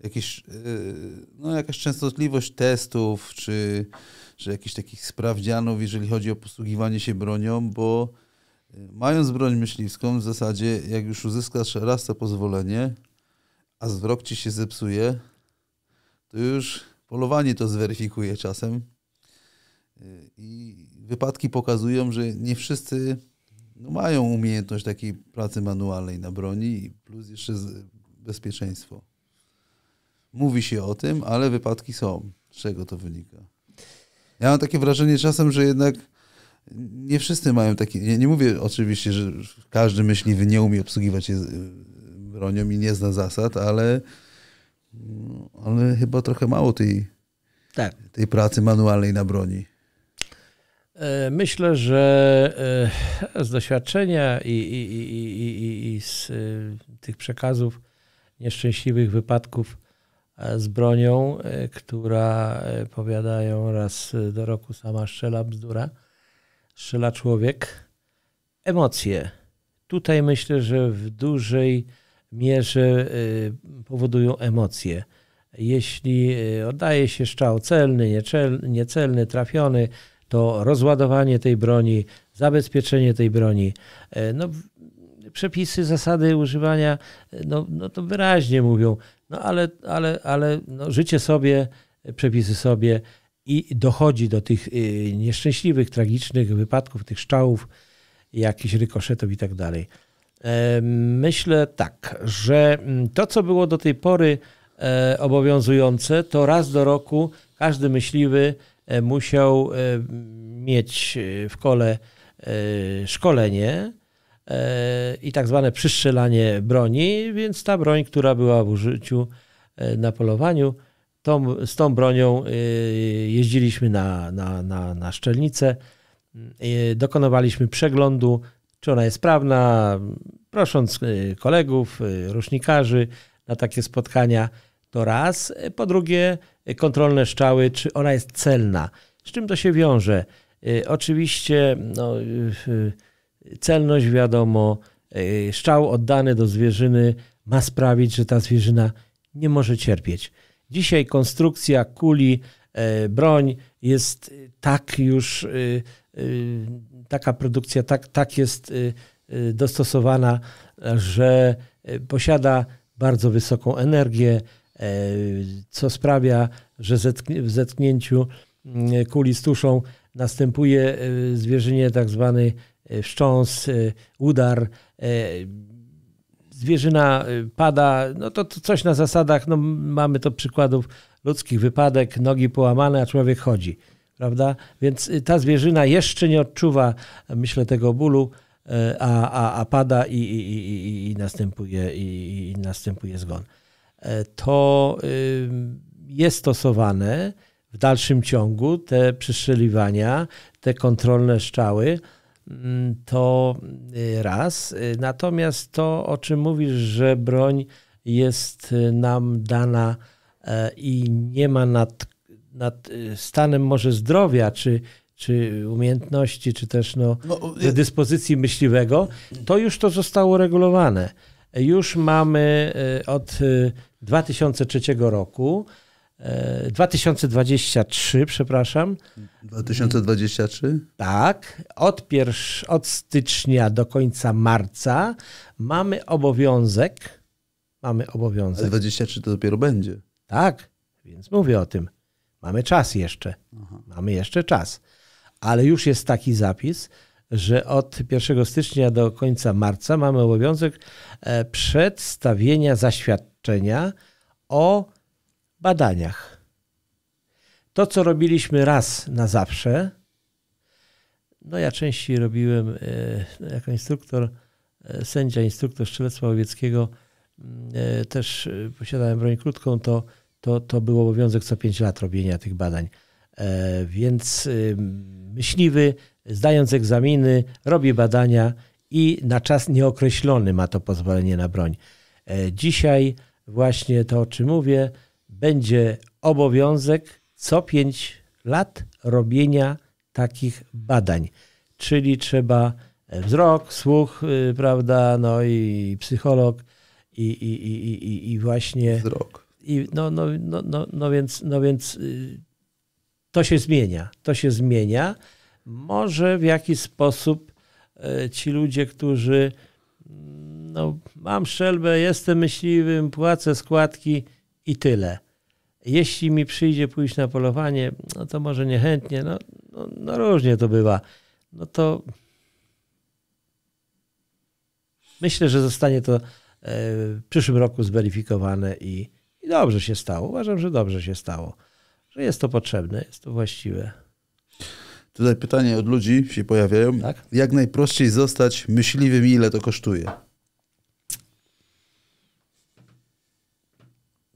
jakieś, e, no, jakaś częstotliwość testów, czy, czy jakichś takich sprawdzianów, jeżeli chodzi o posługiwanie się bronią, bo e, mając broń myśliwską, w zasadzie jak już uzyskasz raz to pozwolenie, a zwrok ci się zepsuje, to już polowanie to zweryfikuje czasem. Y, I wypadki pokazują, że nie wszyscy no, mają umiejętność takiej pracy manualnej na broni, plus jeszcze bezpieczeństwo. Mówi się o tym, ale wypadki są. Z czego to wynika? Ja mam takie wrażenie czasem, że jednak nie wszyscy mają takie. Nie, nie mówię oczywiście, że każdy myśliwy nie umie obsługiwać się y, bronią i nie zna zasad, ale ale chyba trochę mało tej, tak. tej pracy manualnej na broni. E, myślę, że e, z doświadczenia i, i, i, i, z e, tych przekazów nieszczęśliwych wypadków z bronią, która powiadają raz do roku sama strzela bzdura, strzela człowiek, emocje. Tutaj myślę, że w dużej mierze y, powodują emocje. Jeśli y, oddaje się strzał celny, niecelny, trafiony, to rozładowanie tej broni, zabezpieczenie tej broni. Y, no, przepisy, zasady używania, no, no to wyraźnie mówią, no ale, ale, ale no, życie sobie, przepisy sobie i dochodzi do tych nieszczęśliwych, tragicznych wypadków, tych szczałów, jakichś rykoszetów i tak dalej. E, myślę tak, że mm, to, co było do tej pory e, obowiązujące, to raz do roku każdy myśliwy e, musiał mieć w kole szkolenie i tak zwane przystrzelanie broni, więc ta broń, która była w użyciu na polowaniu, tą, z tą bronią jeździliśmy na, na, na, na szczelnicę, dokonywaliśmy przeglądu czy ona jest sprawna, prosząc y, kolegów, y, rusznikarzy na takie spotkania, to raz. Po drugie, kontrolne szczały, czy ona jest celna. Z czym to się wiąże? Y, oczywiście no, celność wiadomo, szczał oddany do zwierzyny ma sprawić, że ta zwierzyna nie może cierpieć. Dzisiaj konstrukcja kuli, e, broń jest y, tak już, y, y, taka produkcja tak, tak jest dostosowana, że posiada bardzo wysoką energię, e, co sprawia, że w zetknięciu kuli z tuszą następuje zwierzynie tak zwany wstrząs, udar. Zwierzyna pada, no to coś na zasadach, no mamy to przykładów ludzkich wypadek, nogi połamane, a człowiek chodzi, prawda? Więc y, ta zwierzyna jeszcze nie odczuwa, myślę, tego bólu, y, a, a, a pada i, i, i, i następuje, i, następuje zgon. E, to y, jest stosowane w dalszym ciągu, te przestrzeliwania, te kontrolne strzały, mm, to raz. Natomiast to, o czym mówisz, że broń jest nam dana E, i nie ma nad, nad y, stanem może zdrowia, czy, czy umiejętności, czy też no, no, dyspozycji myśliwego, to już to zostało regulowane. Już mamy y, od 2003 y, roku 2023, e, przepraszam. 2023? Tak. Od, pierwsz od stycznia do końca marca mamy obowiązek. Mamy obowiązek. A 23 to dopiero będzie. Tak, więc mówię o tym. Mamy czas jeszcze. Aha. Mamy jeszcze czas. Ale już jest taki zapis, że od 1 stycznia do końca marca mamy obowiązek e, przedstawienia zaświadczenia o badaniach. To, co robiliśmy raz na zawsze, no ja częściej robiłem e, no, jako instruktor, e, sędzia instruktor strzelectwa łowieckiego E, też e, posiadałem broń krótką, to, to, to był obowiązek co 5 lat robienia tych badań. E, więc myśliwy, zdając egzaminy, robi badania i na czas nieokreślony ma to pozwolenie na broń. Dzisiaj właśnie to, o czym mówię, będzie obowiązek co 5 lat robienia takich badań. Czyli trzeba wzrok, słuch, y, prawda, no i psycholog, i, i, i, i, i właśnie. Wzrok. I no, no, no, no, no, więc, no więc y, to się zmienia. To się zmienia. Może w jakiś sposób y, ci ludzie, którzy mm, no, mam strzelbę, jestem myśliwym, płacę składki i tyle. Jeśli mi przyjdzie pójść na polowanie, no to może niechętnie, no, no, no różnie to bywa. No to myślę, że zostanie to w przyszłym roku zweryfikowane i, i dobrze się stało. Uważam, że dobrze się stało, że jest to potrzebne, jest to właściwe. Tutaj pytanie od ludzi się pojawiają. Tak? Jak najprościej zostać myśliwym i ile to kosztuje?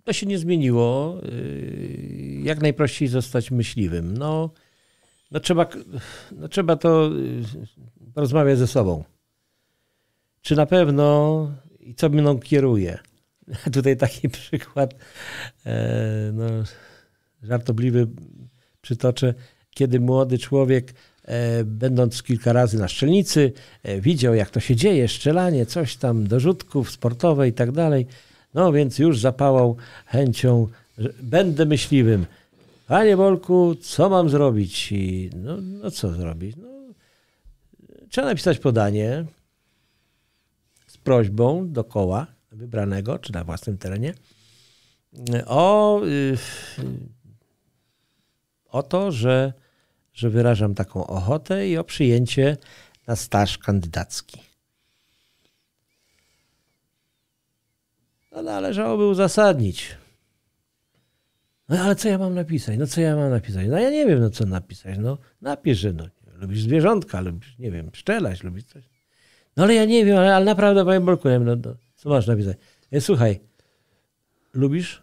To się nie zmieniło. Y, jak najprościej zostać myśliwym? No, no, trzeba, no trzeba to y, rozmawiać ze sobą. Czy na pewno i co mną kieruje. Tutaj taki przykład, e, no, żartobliwy przytoczę, kiedy młody człowiek, e, będąc kilka razy na szczelnicy, e, widział jak to się dzieje, szczelanie, coś tam, dorzutków sportowe i tak dalej. No więc już zapałał chęcią, że będę myśliwym. Panie Wolku, co mam zrobić? I no, no co zrobić? No, trzeba napisać podanie, prośbą do koła wybranego, czy na własnym terenie, o, y, o to, że, że wyrażam taką ochotę i o przyjęcie na staż kandydacki. No należałoby uzasadnić. No ale co ja mam napisać? No co ja mam napisać? No ja nie wiem, no co napisać. No napisz, że no, lubisz zwierzątka, lubisz, nie wiem, szczelać, lubisz coś. No ale ja nie wiem, ale, ale naprawdę powiem Bolku, no, no, co masz napisać? E, słuchaj, lubisz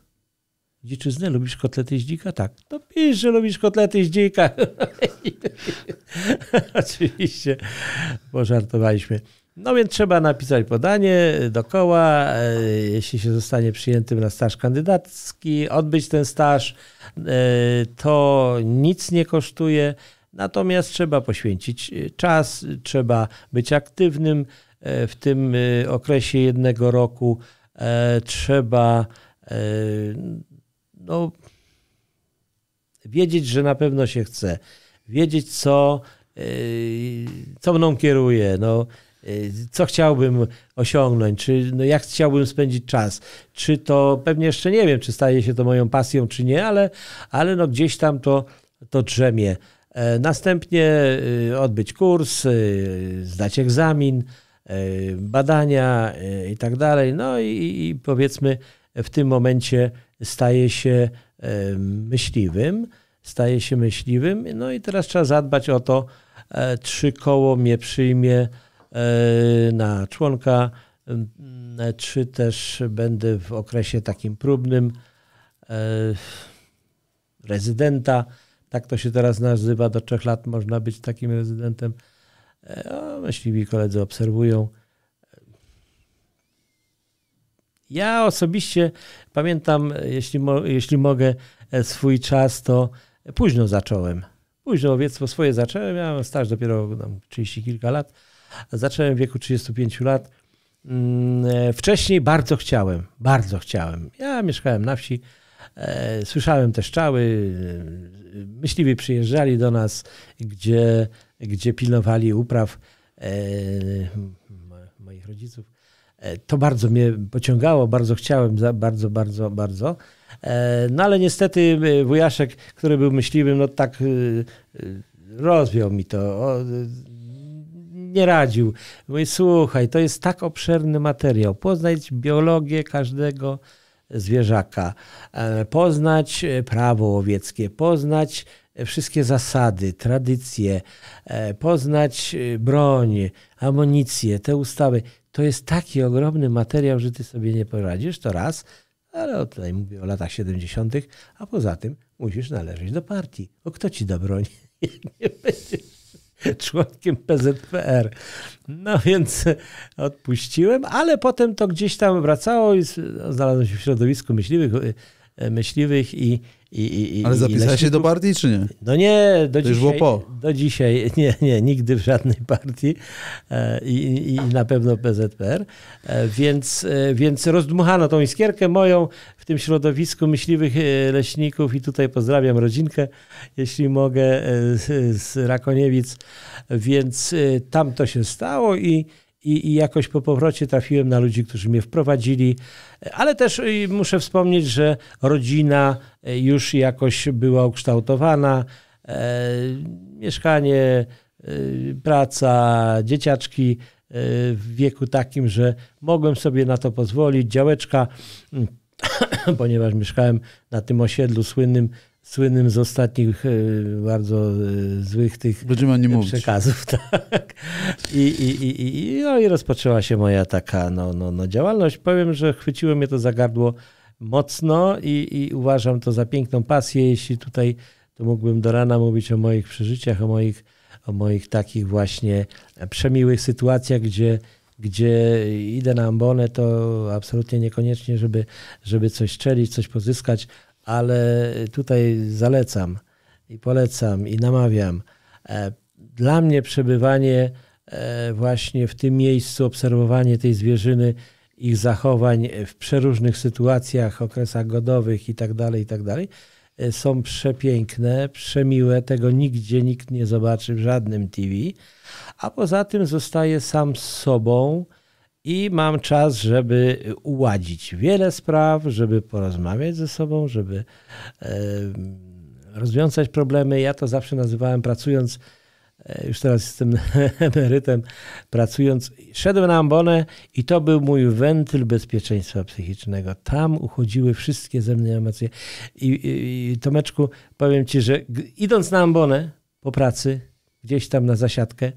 dziczyznę? Lubisz kotlety z dzika? Tak. To no pisz, że lubisz kotlety z dzika. Oczywiście pożartowaliśmy. No więc trzeba napisać podanie do koła, e, jeśli się zostanie przyjętym na staż kandydacki, odbyć ten staż. E, to nic nie kosztuje. Natomiast trzeba poświęcić e, czas, trzeba być aktywnym e, w tym e, okresie jednego roku, trzeba no, wiedzieć, że na pewno się chce, wiedzieć, co, co mną kieruje. No, co chciałbym osiągnąć, czy no jak chciałbym spędzić czas. Czy to pewnie jeszcze nie wiem, czy staje się to moją pasją, czy nie, ale, ale no gdzieś tam to, to drzemie. E, następnie e, odbyć kurs, e, zdać egzamin, badania i tak dalej. No i powiedzmy, w tym momencie staje się myśliwym. Staje się myśliwym. No i teraz trzeba zadbać o to, czy koło mnie przyjmie na członka, czy też będę w okresie takim próbnym rezydenta tak to się teraz nazywa, do trzech lat można być takim rezydentem. E, myśliwi koledzy obserwują. E, ja osobiście pamiętam, jeśli, mo jeśli mogę, e, swój czas, to późno zacząłem. Późno owiectwo swoje zacząłem. Ja miałem staż dopiero tam, 30 kilka lat. Zacząłem w wieku 35 lat. Mm, wcześniej bardzo chciałem, bardzo chciałem. Ja mieszkałem na wsi E, słyszałem te strzały. E, myśliwi przyjeżdżali do nas, gdzie, gdzie pilnowali upraw e, moich rodziców. To bardzo mnie pociągało, bardzo chciałem, bardzo, bardzo, bardzo. No ale niestety wujaszek, który był myśliwym, no tak rozwiał mi to. Nie radził. Mówi, słuchaj, to jest tak obszerny materiał. Poznać biologię każdego zwierzaka, e, poznać prawo łowieckie, poznać wszystkie zasady, tradycje, e, poznać e, broń, amunicję, te ustawy. To jest taki ogromny materiał, że ty sobie nie poradzisz, to raz, ale o tutaj mówię o latach 70., a poza tym musisz należeć do partii. O kto ci da broń, nie będziesz członkiem PZPR. No więc odpuściłem, ale potem to gdzieś tam wracało i znalazłem się w środowisku myśliwych, y, y, myśliwych i, i, i, i, Ale zapisałeś się do partii, czy nie? No nie, do to dzisiaj. Do dzisiaj nie, nie, nigdy w żadnej partii e, i, i na pewno PZPR. E, więc, e, więc rozdmuchano tą iskierkę moją tym środowisku myśliwych e, leśników i tutaj pozdrawiam rodzinkę, jeśli mogę, e, z Rakoniewic, więc e, tam to się stało i i, i, jakoś po powrocie trafiłem na ludzi, którzy mnie wprowadzili, ale też muszę wspomnieć, że rodzina już jakoś była ukształtowana, mieszkanie, praca, dzieciaczki w wieku takim, że mogłem sobie na to pozwolić, działeczka ponieważ mieszkałem na tym osiedlu słynnym, słynnym z ostatnich e, bardzo e, złych tych nie przekazów. Tak. I, i, i, i, no i rozpoczęła się moja taka no, no, no działalność. Powiem, że chwyciło mnie to za gardło mocno i, i uważam to za piękną pasję. Jeśli tutaj to mógłbym do rana mówić o moich przeżyciach, o moich, o moich takich właśnie przemiłych sytuacjach, gdzie gdzie idę na ambonę, to absolutnie niekoniecznie, żeby, żeby coś strzelić, coś pozyskać, ale tutaj zalecam i polecam i namawiam. E, dla mnie przebywanie e, właśnie w tym miejscu, obserwowanie tej zwierzyny, ich zachowań w przeróżnych sytuacjach, okresach godowych i tak dalej, tak e, są przepiękne, przemiłe. Tego nigdzie nikt nie zobaczy w żadnym TV a poza tym zostaję sam z sobą i mam czas, żeby uładzić wiele spraw, żeby porozmawiać ze sobą, żeby rozwiązać problemy. Ja to zawsze nazywałem pracując, e, już teraz jestem emerytem, pracując, szedłem na ambonę i to był mój wentyl bezpieczeństwa psychicznego. Tam uchodziły wszystkie ze mnie emocje. I, i, i Tomeczku, powiem Ci, że idąc na ambonę po pracy, gdzieś tam na zasiadkę,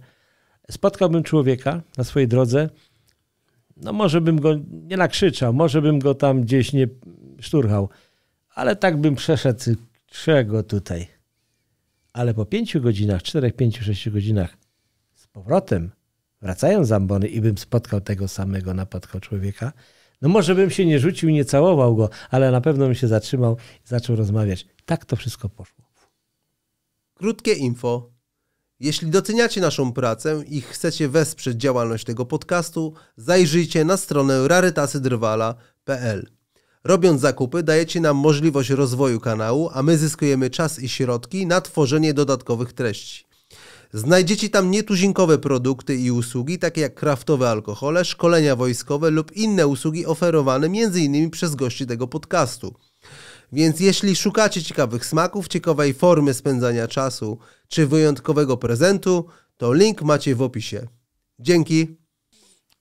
spotkałbym człowieka na swojej drodze, no może bym go nie nakrzyczał, może bym go tam gdzieś nie szturchał, ale tak bym przeszedł czego tutaj. Ale po pięciu godzinach, czterech, pięciu, sześciu godzinach z powrotem wracają z ambony i bym spotkał tego samego napadka człowieka, no może bym się nie rzucił, nie całował go, ale na pewno bym się zatrzymał i zaczął rozmawiać. Tak to wszystko poszło. Krótkie info jeśli doceniacie naszą pracę i chcecie wesprzeć działalność tego podcastu, zajrzyjcie na stronę rarytasydrwala.pl. Robiąc zakupy, dajecie nam możliwość rozwoju kanału, a my zyskujemy czas i środki na tworzenie dodatkowych treści. Znajdziecie tam nietuzinkowe produkty i usługi, takie jak kraftowe alkohole, szkolenia wojskowe lub inne usługi oferowane m.in. przez gości tego podcastu – więc jeśli szukacie ciekawych smaków, ciekawej formy spędzania czasu czy wyjątkowego prezentu, to link macie w opisie. Dzięki.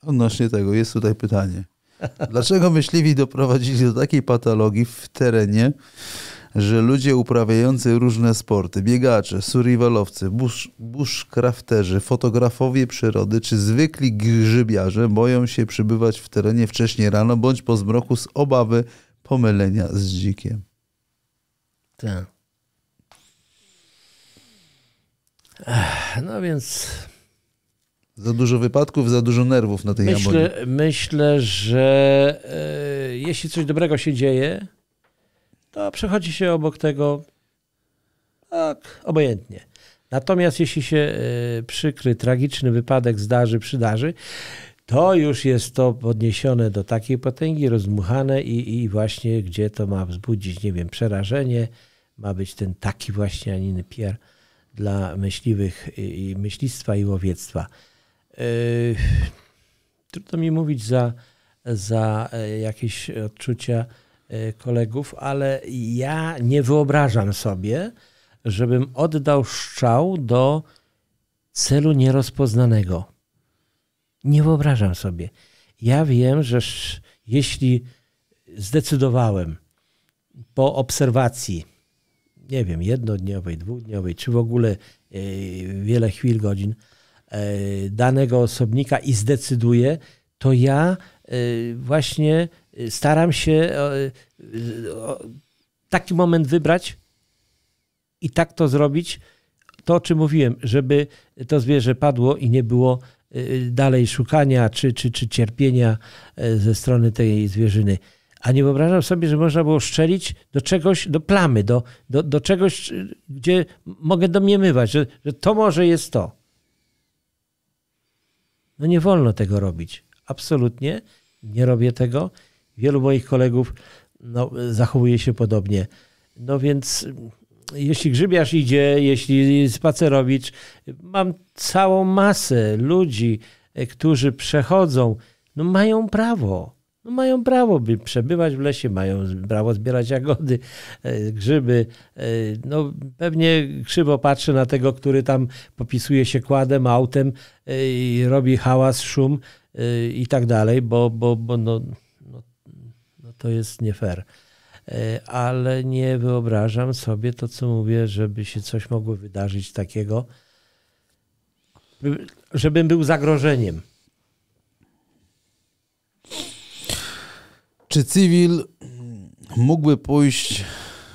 Odnośnie tego jest tutaj pytanie. Dlaczego myśliwi doprowadzili do takiej patologii w terenie, że ludzie uprawiający różne sporty, biegacze, survivalowcy, bush, bushcrafterzy, fotografowie przyrody czy zwykli grzybiarze boją się przybywać w terenie wcześniej rano bądź po zmroku z obawy pomylenia z dzikiem. Tak. No więc. Za dużo wypadków, za dużo nerwów na tej myślę, jamonii. Myślę, że e, jeśli coś dobrego się dzieje, to przechodzi się obok tego tak, obojętnie. Natomiast jeśli się e, przykry, tragiczny wypadek zdarzy, przydarzy, to już jest to podniesione do takiej potęgi, rozmuchane i, i właśnie gdzie to ma wzbudzić, nie wiem, przerażenie, ma być ten taki właśnie, aniny pier dla myśliwych i myślistwa i łowiectwa. Yy, trudno mi mówić za, za e, jakieś odczucia e, kolegów, ale ja nie wyobrażam sobie, żebym oddał szczał do celu nierozpoznanego. Nie wyobrażam sobie. Ja wiem, że jeśli zdecydowałem po obserwacji, nie wiem, jednodniowej, dwudniowej, czy w ogóle e, wiele chwil, godzin e, danego osobnika i zdecyduję, to ja e, właśnie staram się taki moment wybrać i tak to zrobić. To, o czym mówiłem, żeby to zwierzę padło i nie było Y, y, dalej szukania czy, czy, czy cierpienia e, ze strony tej zwierzyny. A nie wyobrażam sobie, że można było szczelić do czegoś, do plamy, do, do, do czegoś, y, gdzie mogę domniemywać, że, że to może jest to. No nie wolno tego robić. Absolutnie nie robię tego. Wielu moich kolegów no, zachowuje się podobnie. No więc jeśli grzybiarz idzie, jeśli spacerowicz, mam całą masę ludzi, e, którzy przechodzą, no mają prawo. No mają prawo by przebywać w lesie, mają prawo zbierać jagody, e, grzyby. E, no pewnie krzywo patrzy na tego, który tam popisuje się kładem, autem i robi hałas, szum i tak dalej, bo, bo, bo no, no, no to jest nie fair. E, ale nie wyobrażam sobie to, co mówię, żeby się coś mogło wydarzyć takiego, żebym był zagrożeniem. Czy cywil mógłby pójść,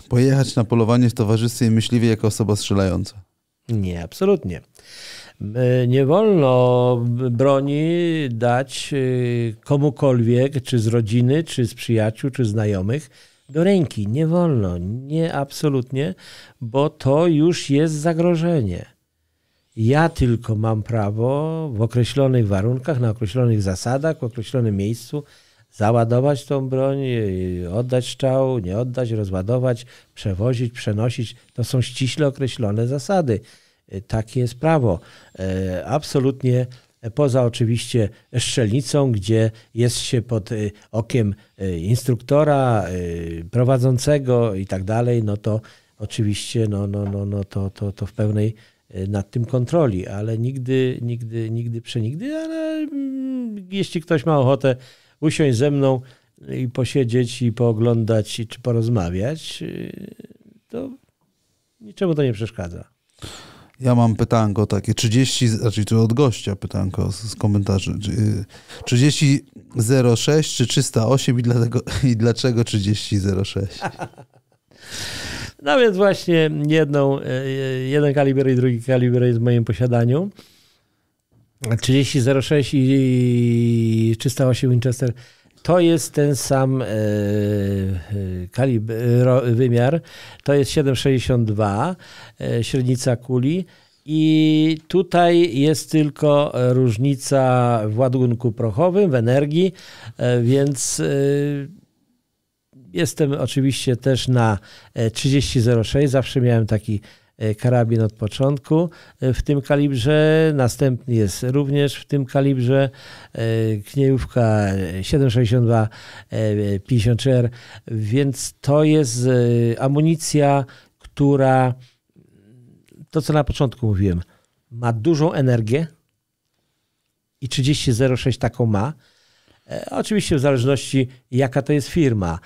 pojechać na polowanie w towarzystwie myśliwie jako osoba strzelająca? Nie, absolutnie. E, nie wolno broni dać e, komukolwiek, czy z rodziny, czy z przyjaciół, czy znajomych do ręki. Nie wolno, nie absolutnie, bo to już jest zagrożenie. Ja tylko mam prawo w określonych warunkach, na określonych zasadach, w określonym miejscu załadować tą broń, oddać strzał, nie oddać, rozładować, przewozić, przenosić. To są ściśle określone zasady. E, takie jest prawo. E, absolutnie poza oczywiście szczelnicą, gdzie jest się pod y, okiem y, instruktora, y, prowadzącego i tak dalej, no to oczywiście no, no, no, no, to, to, to w pełnej nad tym kontroli, ale nigdy, nigdy, nigdy, przenigdy, ale mm, jeśli ktoś ma ochotę usiąść ze mną i posiedzieć i pooglądać i czy porozmawiać, to niczemu to nie przeszkadza. Ja mam pytanko takie 30, znaczy tu od gościa pytanko z, z komentarzy. 3006 czy 308 y, i, dlatego, i dlaczego 3006? No więc właśnie jedną, y, y, jeden kaliber i drugi kaliber jest w moim posiadaniu. 3006 i 308 Winchester to jest ten sam e, e kalib, e, ro, wymiar, to jest 7,62 e, średnica kuli. I tutaj jest tylko różnica w ładunku prochowym, w energii, e, więc jestem oczywiście też na 3006. Zawsze miałem taki E, karabin od początku e, w tym kalibrze, następny jest również w tym kalibrze kniejówka 762 53R, więc to jest e, amunicja, która to co na początku mówiłem, ma dużą energię i 3006 taką ma. Oczywiście w zależności jaka to jest firma,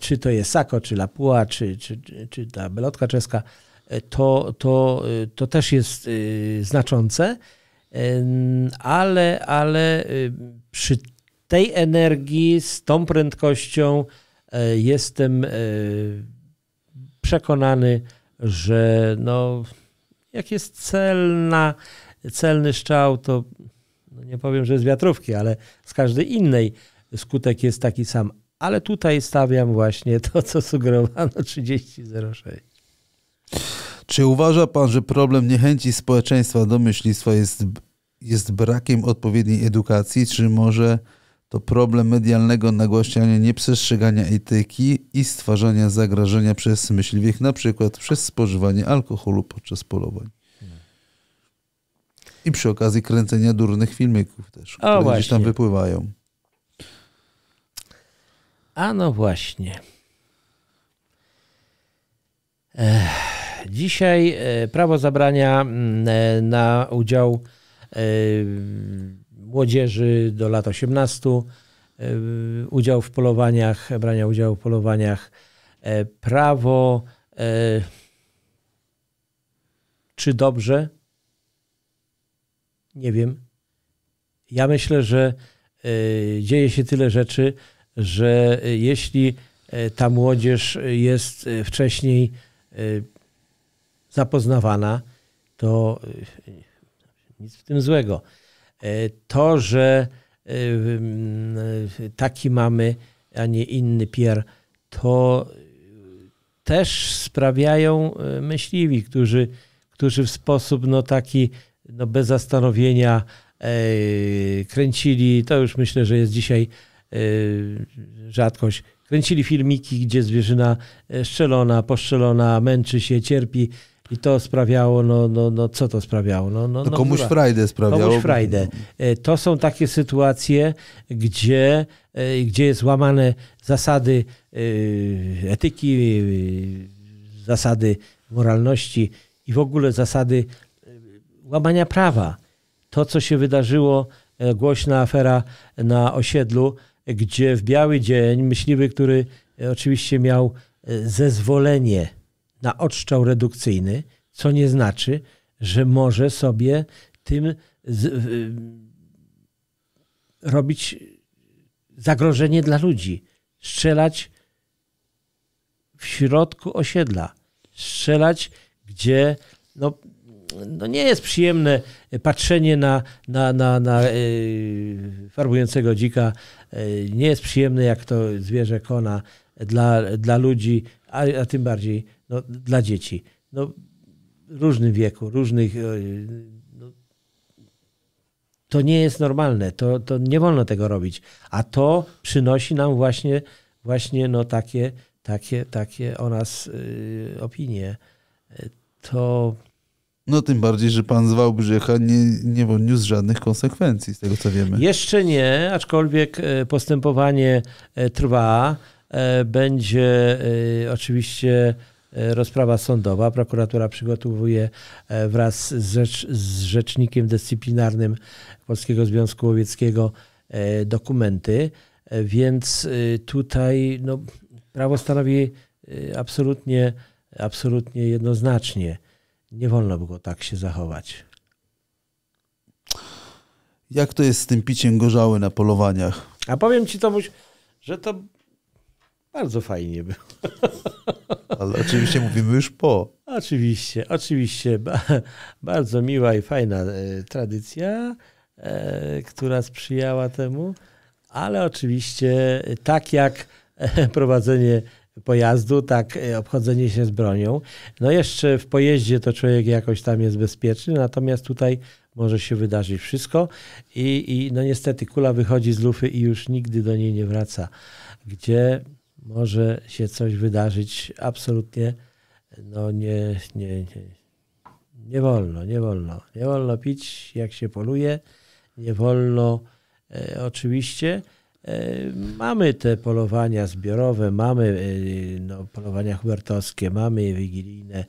czy to jest Sako, czy Lapua, czy, czy, czy ta belotka czeska, to, to, to też jest y, znaczące, y, ale, ale y, przy tej energii, z tą prędkością jestem przekonany, że no, jak jest celna, celny szczał, to no, nie powiem, że z wiatrówki, ale z każdej innej skutek jest taki sam. Ale tutaj stawiam właśnie to, co sugerowano 30.06. Czy uważa pan, że problem niechęci społeczeństwa do myślistwa jest, jest brakiem odpowiedniej edukacji, czy może to problem medialnego nagłaśniania nieprzestrzegania etyki i stwarzania zagrożenia przez myśliwych, na przykład przez spożywanie alkoholu podczas polowań? I przy okazji kręcenia durnych filmików też, które o, które gdzieś tam wypływają. A no właśnie. Ech. Dzisiaj e, prawo zabrania e, na udział e, młodzieży do lat 18, udział w polowaniach, brania udziału w polowaniach, prawo czy dobrze? Nie wiem. Ja myślę, że dzieje się tyle rzeczy, że jeśli ta młodzież jest wcześniej zapoznawana, to e, nic w tym złego. E, to, że e, taki mamy, a nie inny pier, to też sprawiają myśliwi, którzy, którzy w sposób no, taki no, bez zastanowienia kręcili, to już myślę, że jest dzisiaj rzadkość, kręcili filmiki, gdzie zwierzyna szczelona, poszczelona, męczy się, cierpi i to sprawiało, no, no, no co to sprawiało? No, no, to no, komuś no, frajdę sprawiało. Komuś frajdę. E, to są takie sytuacje, gdzie, e, gdzie jest łamane zasady e, etyki, zasady moralności i w ogóle zasady łamania prawa. To, co się wydarzyło, głośna afera na osiedlu, gdzie w biały dzień myśliwy, który oczywiście miał zezwolenie na odszczał redukcyjny, co nie znaczy, że może sobie tym z, y, robić zagrożenie dla ludzi, strzelać w środku osiedla, strzelać, gdzie no, no nie jest przyjemne patrzenie na, na, na, na e, farbującego dzika, e, nie jest przyjemne jak to zwierzę kona dla, dla ludzi, a, a tym bardziej no, dla dzieci. No, różnym wieku, różnych. E, no, to nie jest normalne, to, to nie wolno tego robić. A to przynosi nam właśnie, właśnie no, takie, takie, takie o nas e, opinie. E, to. No tym bardziej, że pan z Wałbrzycha nie, nie odniósł żadnych konsekwencji z tego, co wiemy. Jeszcze nie, aczkolwiek postępowanie trwa. E, będzie e, oczywiście e, rozprawa sądowa. Prokuratura przygotowuje wraz z, rzecz, z rzecznikiem dyscyplinarnym Polskiego Związku Łowieckiego dokumenty, więc tutaj no, prawo stanowi absolutnie, absolutnie jednoznacznie. Nie wolno było tak się zachować. Jak to jest z tym piciem gorzały na polowaniach? A powiem ci, Tomuś, że to bardzo fajnie było. Ale oczywiście mówimy już po. Oczywiście, oczywiście. bardzo miła i fajna e, tradycja, e, która sprzyjała temu, ale oczywiście e, tak jak prowadzenie pojazdu, tak obchodzenie się z bronią. No jeszcze w pojeździe to człowiek jakoś tam jest bezpieczny, natomiast tutaj może się wydarzyć wszystko i, i no niestety kula wychodzi z lufy i już nigdy do niej nie wraca, gdzie może się coś wydarzyć absolutnie no nie, nie, nie, nie wolno, nie wolno. Nie wolno pić, jak się poluje, nie wolno e, oczywiście. E, mamy te polowania zbiorowe, mamy e, no, polowania hubertowskie, mamy je wigilijne,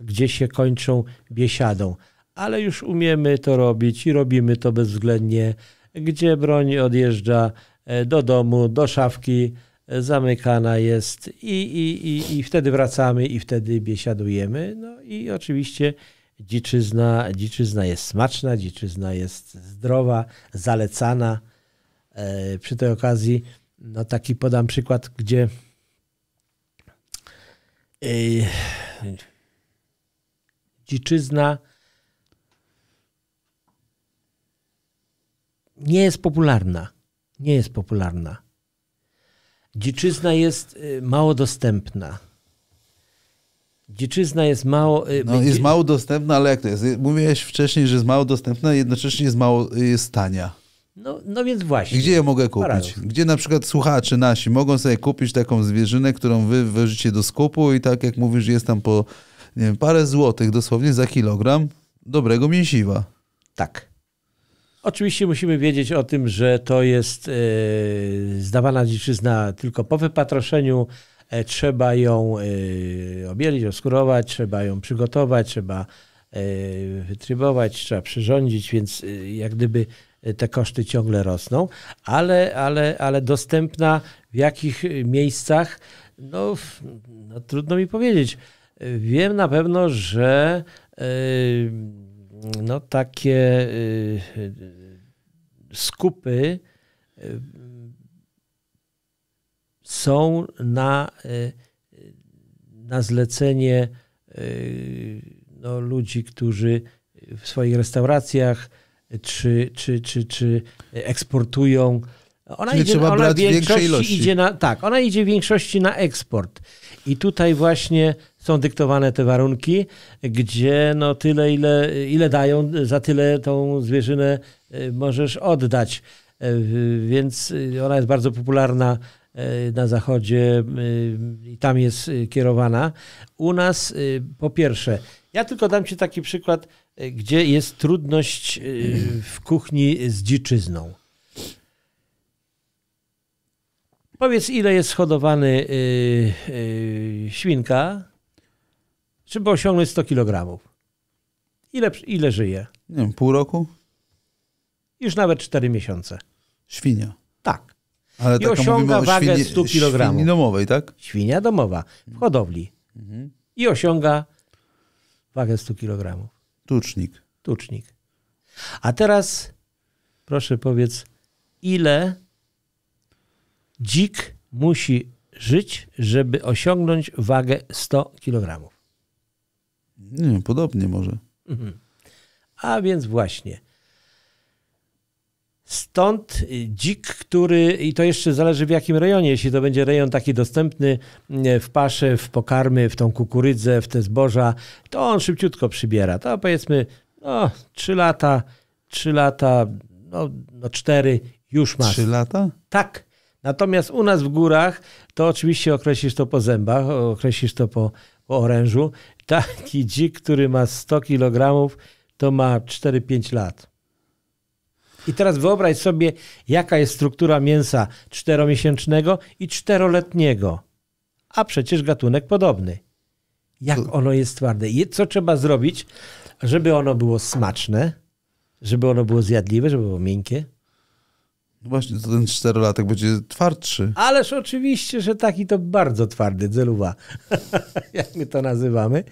gdzie się kończą biesiadą, ale już umiemy to robić i robimy to bezwzględnie, gdzie broń odjeżdża e, do domu, do szafki, E, zamykana jest i, i, i, i wtedy wracamy i wtedy biesiadujemy. No i oczywiście dziczyzna, dziczyzna jest smaczna, dziczyzna jest zdrowa, zalecana. E, przy tej okazji, no taki podam przykład, gdzie e, dziczyzna nie jest popularna. Nie jest popularna. Dziczyzna jest y, mało dostępna. Dziczyzna jest mało. Y, no, Jest mało dostępna, ale jak to jest? Mówiłeś wcześniej, że jest mało dostępna, jednocześnie jest mało y, jest tania. No, no więc właśnie. Gdzie ja mogę kupić? Gdzie na przykład słuchacze nasi mogą sobie kupić taką zwierzynę, którą wy wożycie do skupu i tak jak mówisz, jest tam po wiem, parę złotych dosłownie za kilogram dobrego mięsiwa. Tak. Oczywiście musimy wiedzieć o tym, że to jest e, zdawana dziczyzna tylko po wypatroszeniu. E, trzeba ją e, obielić, oskurować, trzeba ją przygotować, trzeba wytrybować, trzeba przyrządzić, więc jak gdyby te koszty ciągle rosną, ale, ale, ale dostępna w jakich miejscach, no, no trudno mi powiedzieć. Wiem na pewno, że no, takie y, skupy y, są na, y, na zlecenie no, ludzi, którzy w swoich restauracjach czy, czy, czy, czy eksportują. Ona Czyli idzie, trzeba ona brać większości ilości. Idzie na, tak, ona idzie w większości na eksport. I tutaj właśnie są dyktowane te warunki, gdzie no tyle, ile, ile dają, za tyle tą zwierzynę e, możesz oddać. E, więc e, ona jest bardzo popularna na zachodzie i tam jest kierowana. U nas po pierwsze, ja tylko dam Ci taki przykład, gdzie jest trudność w kuchni z dziczyzną. Powiedz, ile jest hodowany świnka żeby osiągnąć 100 kg. Ile, ile żyje? Nie wiem, pół roku? Już nawet 4 miesiące. Świnia. Tak. Ale I osiąga wagę świni, 100 kg. Świnia domowej, tak? Świnia domowa, w hodowli. Mhm. I osiąga wagę 100 kg. Tucznik. Tucznik. A teraz proszę powiedz, ile dzik musi żyć, żeby osiągnąć wagę 100 kg? Nie, podobnie może. Mhm. A więc właśnie. Stąd y, dzik, który, i to jeszcze zależy w jakim rejonie, jeśli to będzie rejon taki dostępny y, w pasze, w pokarmy, w tą kukurydzę, w te zboża, to on szybciutko przybiera. To powiedzmy, no, 3 lata, 3 lata, no, no 4 już masz. 3 lata? Tak. Natomiast u nas w górach to oczywiście określisz to po zębach, określisz to po po orężu. Taki dzik, który ma 100 kg, to ma 4-5 lat. I teraz wyobraź sobie, jaka jest struktura mięsa czteromiesięcznego i czteroletniego. A przecież gatunek podobny. Jak ono jest twarde? I co trzeba zrobić, żeby ono było smaczne, żeby ono było zjadliwe, żeby było miękkie? No właśnie, to ten czterolatek będzie twardszy. Ależ oczywiście, że taki to bardzo twardy, dzeluwa, jak my to nazywamy.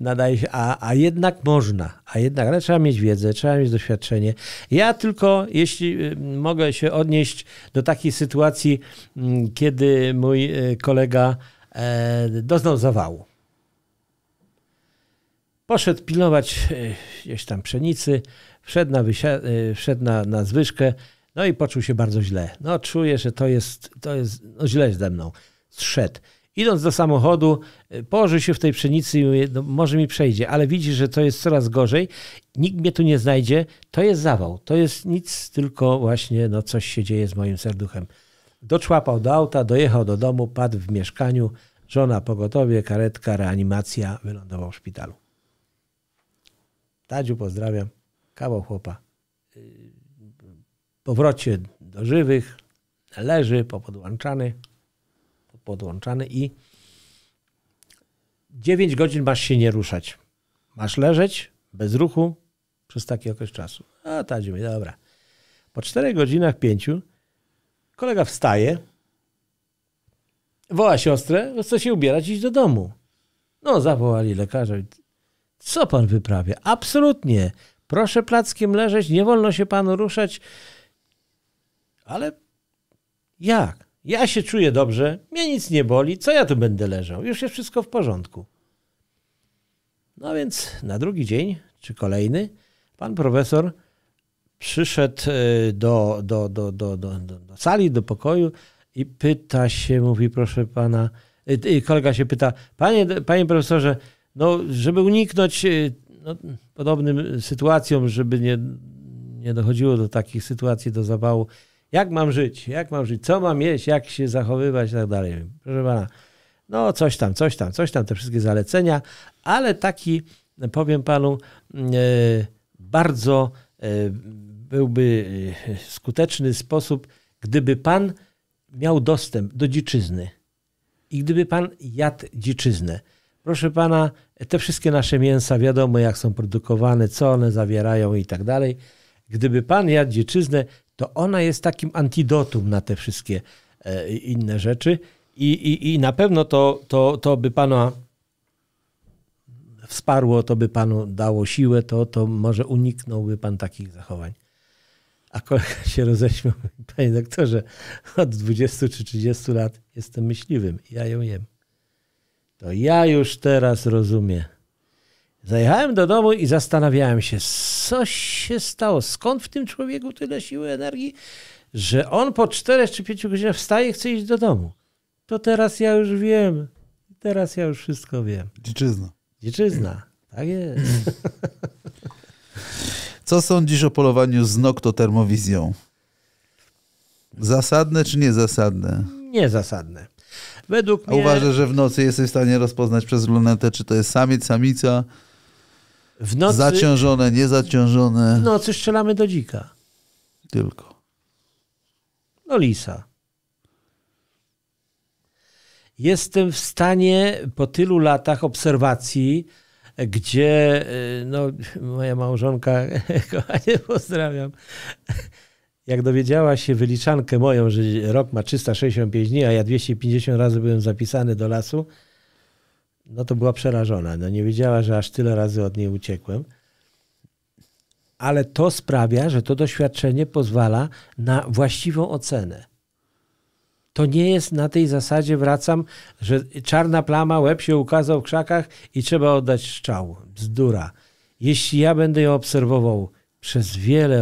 Nadaje się, a, a jednak można, a jednak, ale trzeba mieć wiedzę, trzeba mieć doświadczenie. Ja tylko, jeśli y, mogę się odnieść do takiej sytuacji, mm, kiedy mój y, kolega e, doznał zawału. Poszedł pilnować y, gdzieś tam pszenicy, wszedł na, wysia- wszedł na, na zwyżkę, no i poczuł się bardzo źle. No czuję, że to jest, to jest no źle ze mną. Zszedł. Idąc do samochodu, y, położył się w tej pszenicy i no, może mi przejdzie, ale widzi, że to jest coraz gorzej. Nikt mnie tu nie znajdzie. To jest zawał. To jest nic, tylko właśnie no, coś się dzieje z moim serduchem. Doczłapał do auta, dojechał do domu, padł w mieszkaniu. Żona pogotowie, karetka, reanimacja, wylądował w szpitalu. Tadziu, pozdrawiam. Kawał chłopa. Y, powrocie do żywych leży popodłączany, podłączany i 9 godzin masz się nie ruszać. Masz leżeć bez ruchu przez taki okres czasu. A ta ziemia, dobra. Po 4 godzinach 5 kolega wstaje, woła siostrę, chce się ubierać iść do domu. No, zawołali lekarza. Co pan wyprawia? Absolutnie. Proszę plackiem leżeć, nie wolno się panu ruszać. Ale jak? Ja się czuję dobrze, mnie nic nie boli, co ja tu będę leżał? Już jest wszystko w porządku. No więc na drugi dzień, czy kolejny, pan profesor przyszedł e, do, do, do, do, do, do sali, do pokoju i pyta się, mówi proszę pana, e, e, kolega się pyta, panie, panie profesorze, no, żeby uniknąć no, podobnym sytuacjom, żeby nie, nie dochodziło do takich sytuacji, do zawału, jak mam żyć? Jak mam żyć? Co mam jeść? Jak się zachowywać? I tak dalej. Proszę pana, no coś tam, coś tam, coś tam, te wszystkie zalecenia, ale taki, powiem panu, e, bardzo e, byłby e, skuteczny sposób, gdyby pan miał dostęp do dziczyzny i gdyby pan jadł dziczyznę. Proszę pana, te wszystkie nasze mięsa, wiadomo jak są produkowane, co one zawierają i tak dalej. Gdyby pan jadł dziczyznę, to ona jest takim antidotum na te wszystkie e, inne rzeczy. I, i, i na pewno to, to, to by pana wsparło, to by panu dało siłę, to, to może uniknąłby pan takich zachowań. A kolega się roześmiał, panie doktorze, od 20 czy 30 lat jestem myśliwym, ja ją jem. To ja już teraz rozumiem. Zajechałem do domu i zastanawiałem się, co się stało, skąd w tym człowieku tyle siły, energii, że on po 4 czy 5 godzinach wstaje i chce iść do domu. To teraz ja już wiem. Teraz ja już wszystko wiem. Dziczyzna. Dziczyzna. Tak jest. Co sądzisz o polowaniu z noktotermowizją? Zasadne czy niezasadne? Niezasadne. Według A mnie... uważasz, że w nocy jesteś w stanie rozpoznać przez lunetę, czy to jest samiec, samica? W nocy, zaciążone, niezaciążone. W nocy strzelamy do dzika. Tylko. No lisa. Jestem w stanie po tylu latach obserwacji, gdzie y, no, moja małżonka, kochanie, pozdrawiam, jak dowiedziała się wyliczankę moją, że rok ma 365 dni, a ja 250 razy byłem zapisany do lasu, no to była przerażona. No nie wiedziała, że aż tyle razy od niej uciekłem. Ale to sprawia, że to doświadczenie pozwala na właściwą ocenę. To nie jest na tej zasadzie, wracam, że czarna plama, łeb się ukazał w krzakach i trzeba oddać szczał. Bzdura. Jeśli ja będę ją obserwował przez wiele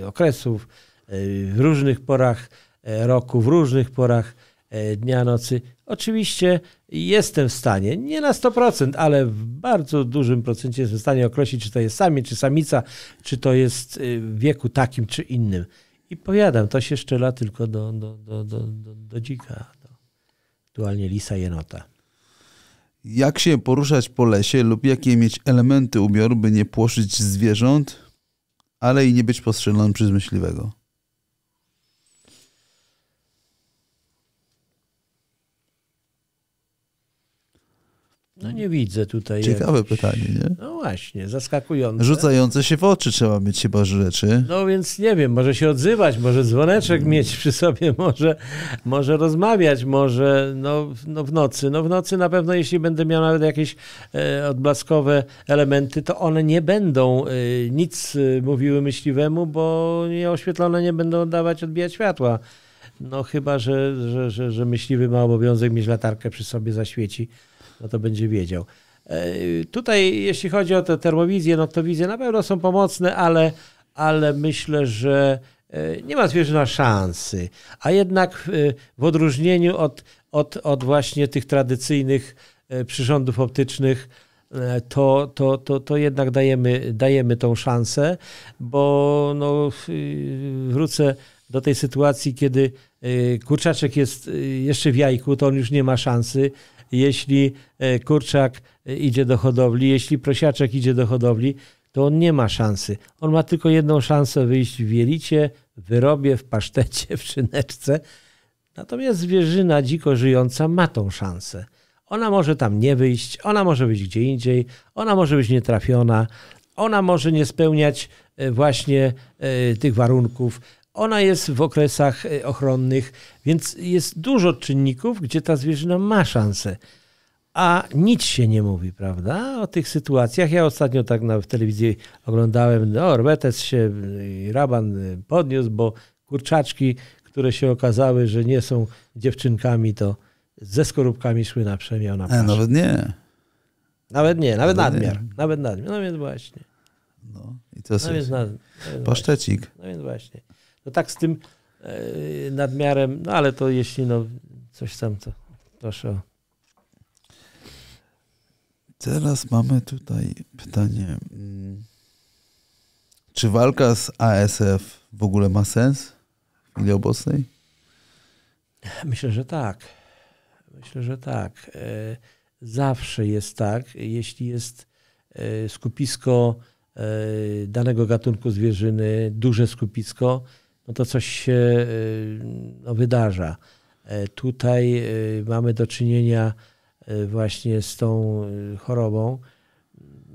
e, okresów, e, w różnych porach e, roku, w różnych porach E, dnia, nocy. Oczywiście jestem w stanie, nie na 100%, ale w bardzo dużym procencie jestem w stanie określić, czy to jest samiec, czy samica, czy to jest e, w wieku takim, czy innym. I powiadam, to się szczela tylko do, do, do, do, do, do dzika, do, aktualnie lisa, jenota. Jak się poruszać po lesie lub jakie mieć elementy ubioru, by nie płoszyć zwierząt, ale i nie być postrzelonym przez myśliwego? No nie widzę tutaj. Ciekawe jakiś... pytanie, nie? No właśnie, zaskakujące. Rzucające się w oczy trzeba mieć chyba rzeczy. No więc nie wiem, może się odzywać, może dzwoneczek mm. mieć przy sobie, może, może rozmawiać, może no, no w nocy. No w nocy na pewno, jeśli będę miał nawet jakieś e, odblaskowe elementy, to one nie będą e, nic e, mówiły myśliwemu, bo nieoświetlone nie będą dawać odbijać światła. No chyba, że, że, że, że myśliwy ma obowiązek mieć latarkę przy sobie, zaświeci no to będzie wiedział. E, tutaj, jeśli chodzi o te termowizje, no, wizje na pewno są pomocne, ale, ale myślę, że e, nie ma zwierzyna szansy. A jednak e, w odróżnieniu od, od, od właśnie tych tradycyjnych przyrządów optycznych, to, to, to, to jednak dajemy, dajemy tą szansę, bo no, wrócę do tej sytuacji, kiedy kurczaczek jest jeszcze w jajku, to on już nie ma szansy, jeśli e, kurczak e, idzie do hodowli, jeśli prosiaczek idzie do hodowli, to on nie ma szansy. On ma tylko jedną szansę wyjść w wielicie, w wyrobie, w pasztecie, w szyneczce. Natomiast zwierzyna dziko żyjąca ma tą szansę. Ona może tam nie wyjść, ona może być gdzie indziej, ona może być nietrafiona, ona może nie spełniać e, właśnie tych warunków, ona jest w okresach e, ochronnych, więc jest dużo czynników, gdzie ta zwierzyna ma szansę. A nic się nie mówi, prawda, o tych sytuacjach. Ja ostatnio tak na, w telewizji oglądałem, no, Orbetes się, e, Raban e, podniósł, bo kurczaczki, które się okazały, że nie są dziewczynkami, to ze skorupkami szły na przemian, E, nawet nie. Nawet nie, nawet, nawet nadmiar. Nie. Nawet nadmiar, no więc właśnie. No, i to jest. No więc nad... no No więc właśnie. No tak z tym e, nadmiarem, no ale to jeśli no coś tam, to proszę Teraz mamy tutaj pytanie. Mm, czy walka z ASF w ogóle ma sens w chwili obecnej? Myślę, że tak. Myślę, że tak. E, zawsze jest tak, jeśli jest e, skupisko danego gatunku zwierzyny, duże skupisko, no to coś się y, no, wydarza. E, tutaj y, mamy do czynienia y, właśnie z tą chorobą.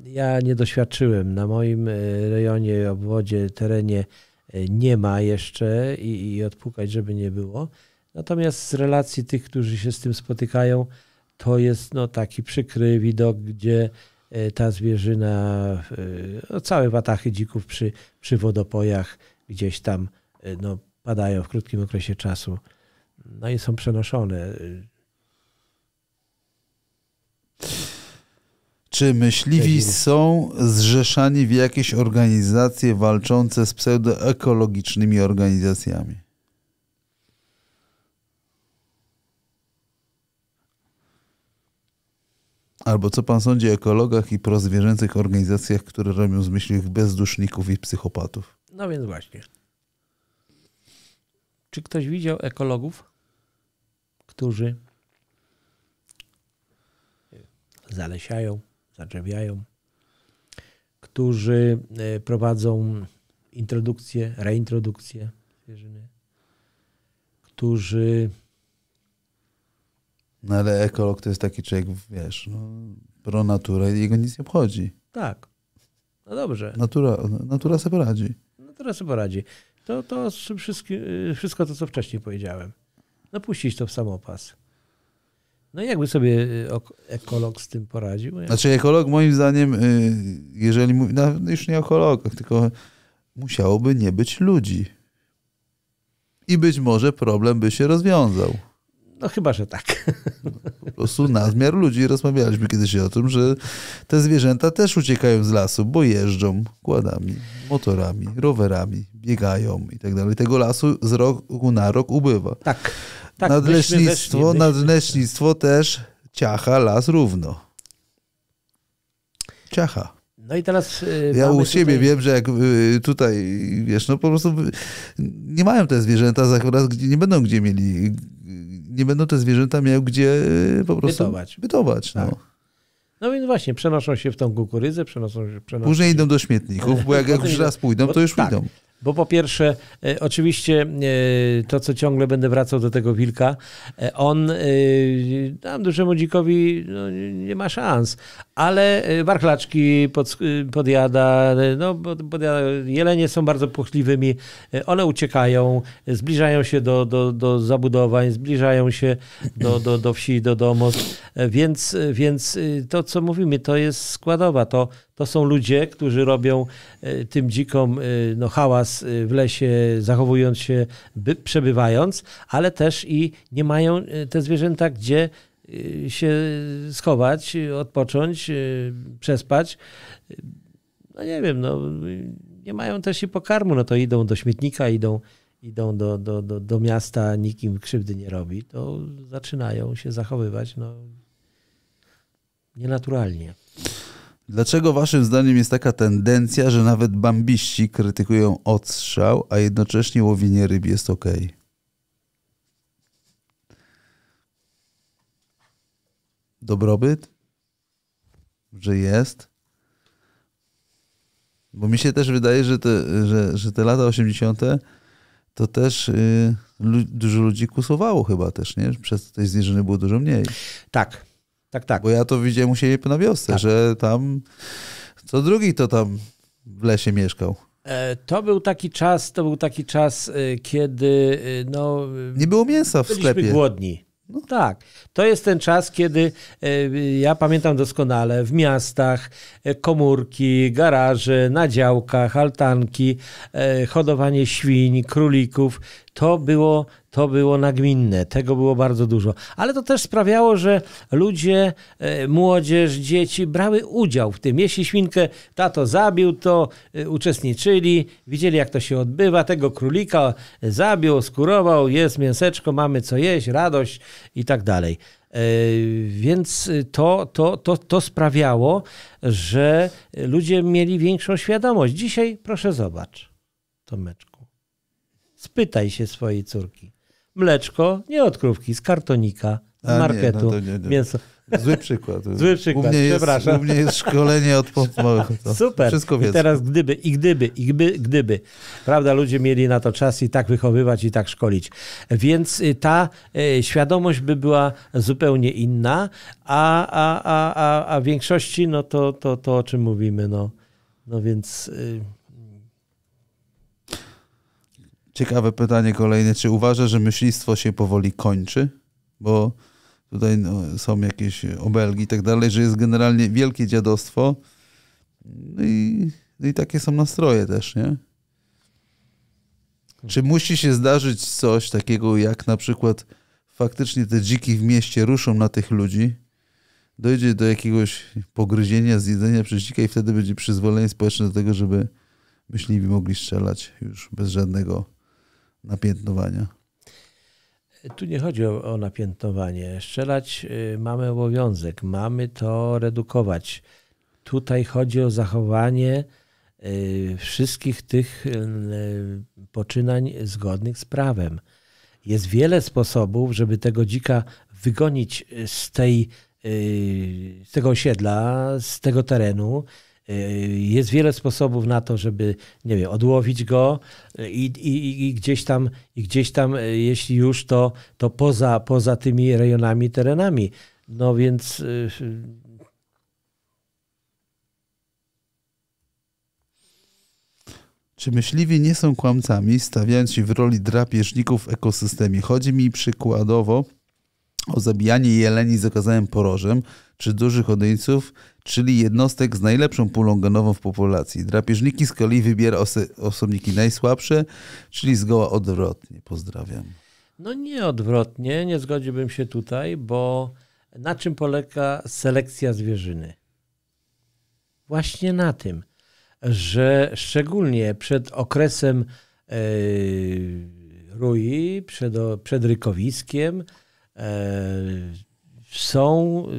Ja nie doświadczyłem. Na moim rejonie, obwodzie, terenie nie ma jeszcze i, i odpukać, żeby nie było. Natomiast z relacji tych, którzy się z tym spotykają, to jest no, taki przykry widok, gdzie ta zwierzyna, no, całe watachy dzików przy, przy wodopojach gdzieś tam Y, no, padają w krótkim okresie czasu, no i są przenoszone. Czy myśliwi są zrzeszani w jakieś organizacje walczące z pseudoekologicznymi organizacjami? Albo co pan sądzi o ekologach i prozwierzęcych organizacjach, które robią z myśliwych bezduszników i psychopatów? No więc właśnie. Czy ktoś widział ekologów, którzy zalesiają, zadrzewiają, którzy e, prowadzą introdukcję, reintrodukcję zwierzyny, którzy. No ale ekolog to jest taki człowiek, wiesz, no, pro natura i jego nic nie obchodzi. Tak. No dobrze. Natura, natura sobie poradzi. Natura sobie poradzi. To, to y, wszystko, to, co wcześniej powiedziałem. No puścić to w samopas. No i jakby sobie y, ekolog z tym poradził? No znaczy ekolog moim zdaniem, y, jeżeli mówi, no, no już nie o tylko musiałoby nie być ludzi. I być może problem by się rozwiązał. No chyba, że tak. prostu na zmiar ludzi. Rozmawialiśmy kiedyś o tym, że te zwierzęta też uciekają z lasu, bo jeżdżą kładami, motorami, rowerami, biegają i tak dalej. Tego lasu z roku na rok ubywa. Tak. tak nadleśnictwo, myśmy, nadleśnictwo też ciacha las równo. Ciacha. No i teraz. Y, ja u siebie tutaj... wiem, że jak y, tutaj wiesz, no po prostu nie mają te zwierzęta nie będą gdzie mieli nie będą te zwierzęta miały gdzie y, po prostu bytować. bytować no. tak. no. No więc właśnie, przenoszą się w tą kukurydzę, przenoszą się... Przenoszą Później się... idą do śmietników, bo jak, jak już raz pójdą, to już tak. pójdą. Bo po pierwsze, e, oczywiście e, to, co ciągle będę wracał do tego wilka, e, on tam dużemu dzikowi no, nie ma szans, ale warchlaczki pod, podjada, no, podjada, jelenie są bardzo płochliwymi, one uciekają, zbliżają się do, do, do zabudowań, zbliżają się do, do, do wsi, do domostw, więc, więc to, co mówimy, to jest składowa, to to są ludzie, którzy robią e, tym dzikom e, no, hałas e, w lesie, zachowując się, przebywając, ale też i nie mają te zwierzęta gdzie się schować, odpocząć, przespać. No nie wiem, no, nie mają też i pokarmu, no to idą do śmietnika, idą, idą do, do, do, do miasta, nikim krzywdy nie robi, to zaczynają się zachowywać no, nienaturalnie. Dlaczego waszym zdaniem jest taka tendencja, że nawet bambiści krytykują odstrzał, a jednocześnie łowienie ryb jest ok? Dobrobyt? Że jest? Bo mi się też wydaje, że te, że, że te lata 80. to też yy, lu dużo ludzi kusowało chyba też, nie? Przez tej znieżony było dużo mniej. Tak. Tak, tak. Bo ja to widziałem u siebie na wiosce, tak. że tam co drugi to tam w lesie mieszkał. E, to był taki czas, to był taki czas, e, kiedy e, no, nie było mięsa w sklepie. Byliśmy głodni. No tak. To jest ten czas, kiedy ja pamiętam doskonale w miastach komórki, garaże, na działkach, altanki, hodowanie świń, królików. To było to było nagminne, tego było bardzo dużo. Ale to też sprawiało, że ludzie, e, młodzież, dzieci brały udział w tym. Jeśli świnkę tato zabił, to e, uczestniczyli, widzieli jak to się odbywa, tego królika zabił, skurował, jest mięseczko, mamy co jeść, radość i tak dalej. E, więc to, to, to, to sprawiało, że ludzie mieli większą świadomość. Dzisiaj proszę zobacz, Tomeczku. Spytaj się swojej córki mleczko nie od krówki, z kartonika, z A, marketu, nie, no nie, nie. mięso. Zły przykład. Zły przykład, u mnie jest, przepraszam. Jest, u mnie jest szkolenie od małych. Super. Wszystko I teraz gdyby, i gdyby, i gdyby, gdyby. Prawda, ludzie mieli na to czas i tak wychowywać, i tak szkolić. Więc y, ta y, świadomość by była zupełnie inna, a, a, a, a, a w większości, no to, to, to o czym mówimy, no, no więc... Y Ciekawe pytanie kolejne. Czy uważa, że myślistwo się powoli kończy? Bo tutaj no, są jakieś obelgi i tak dalej, że jest generalnie wielkie dziadostwo. No i, no i takie są nastroje też, nie? Czy musi się zdarzyć coś takiego, jak na przykład faktycznie te dziki w mieście ruszą na tych ludzi, dojdzie do jakiegoś pogryzienia, zjedzenia przez dzika i wtedy będzie przyzwolenie społeczne do tego, żeby myśliwi mogli strzelać już bez żadnego napiętnowania? Tu nie chodzi o, o napiętnowanie. Strzelać y, mamy obowiązek, mamy to redukować. Tutaj chodzi o zachowanie y, wszystkich tych y, poczynań zgodnych z prawem. Jest wiele sposobów, żeby tego dzika wygonić z, tej, z tego osiedla, z tego terenu Y, jest wiele sposobów na to, żeby, nie wiem, odłowić go y, i, i, i, gdzieś tam, i gdzieś tam, y, jeśli już, to, to poza, poza tymi rejonami, terenami. No więc. Czy myśliwi nie są kłamcami, stawiając się w roli drapieżników w ekosystemie? Chodzi mi przykładowo o zabijanie jeleni z okazałym porożem, czy dużych odyńców, czyli jednostek z najlepszą pulą genową w populacji. Drapieżniki z kolei wybiera osobniki najsłabsze, czyli zgoła odwrotnie. Pozdrawiam. No nie odwrotnie, nie zgodziłbym się tutaj, bo na czym polega selekcja zwierzyny? Właśnie na tym, że szczególnie przed okresem yy, rui, przed, przed rykowiskiem, E, są e,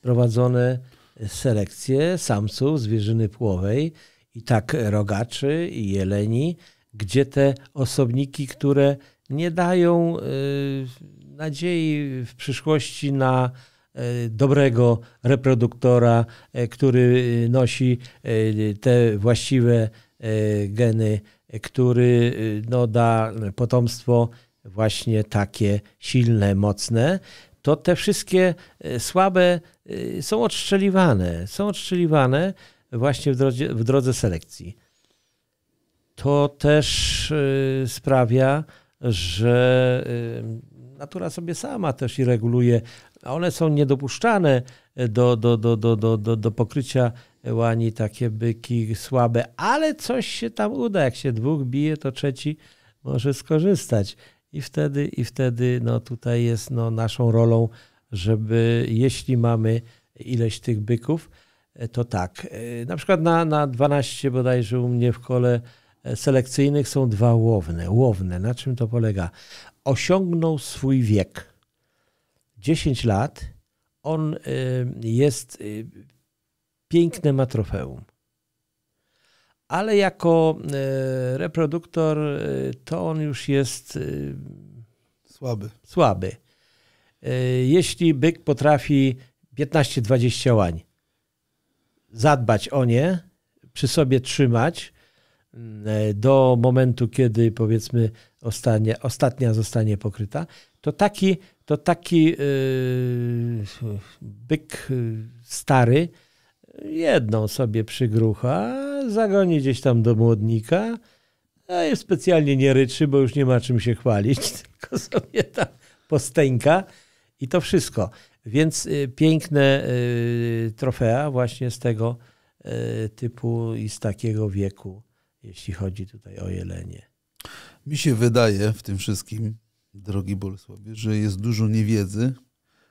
prowadzone selekcje samców zwierzyny płowej i tak rogaczy i jeleni, gdzie te osobniki, które nie dają e, nadziei w przyszłości na dobrego reproduktora, który nosi te właściwe geny, który no, da potomstwo właśnie takie silne, mocne, to te wszystkie e, słabe e, są odszczeliwane, są odszczeliwane właśnie w drodze, w drodze selekcji. To też e, sprawia, że natura sobie sama też i reguluje. One są niedopuszczane do, do, do, do, do, do, do pokrycia łani, takie byki słabe, ale coś się tam uda. Jak się dwóch bije, to trzeci może skorzystać. I wtedy, i wtedy no, tutaj jest no, naszą rolą, żeby jeśli mamy ileś tych byków, e, to tak. E, na przykład na, na 12 bodajże u mnie w kole e, selekcyjnych są dwa łowne. Łowne, na czym to polega? Osiągnął swój wiek. 10 lat, on jest, piękne ma trofeum ale jako e, reproduktor e, to on już jest e, słaby. słaby. Jeśli byk potrafi 15-20 łań zadbać o nie, przy sobie trzymać do momentu, kiedy powiedzmy ostatnia, ostatnia zostanie pokryta, to taki, to taki byk stary jedną sobie przygrucha, zagoni gdzieś tam do młodnika, a jest specjalnie nie ryczy, bo już nie ma czym się chwalić, tylko sobie tam posteńka i to wszystko. Więc y, piękne y, trofea właśnie z tego y, typu i z takiego wieku, jeśli chodzi tutaj o jelenie. Mi się wydaje w tym wszystkim, drogi Bolesławie, że jest dużo niewiedzy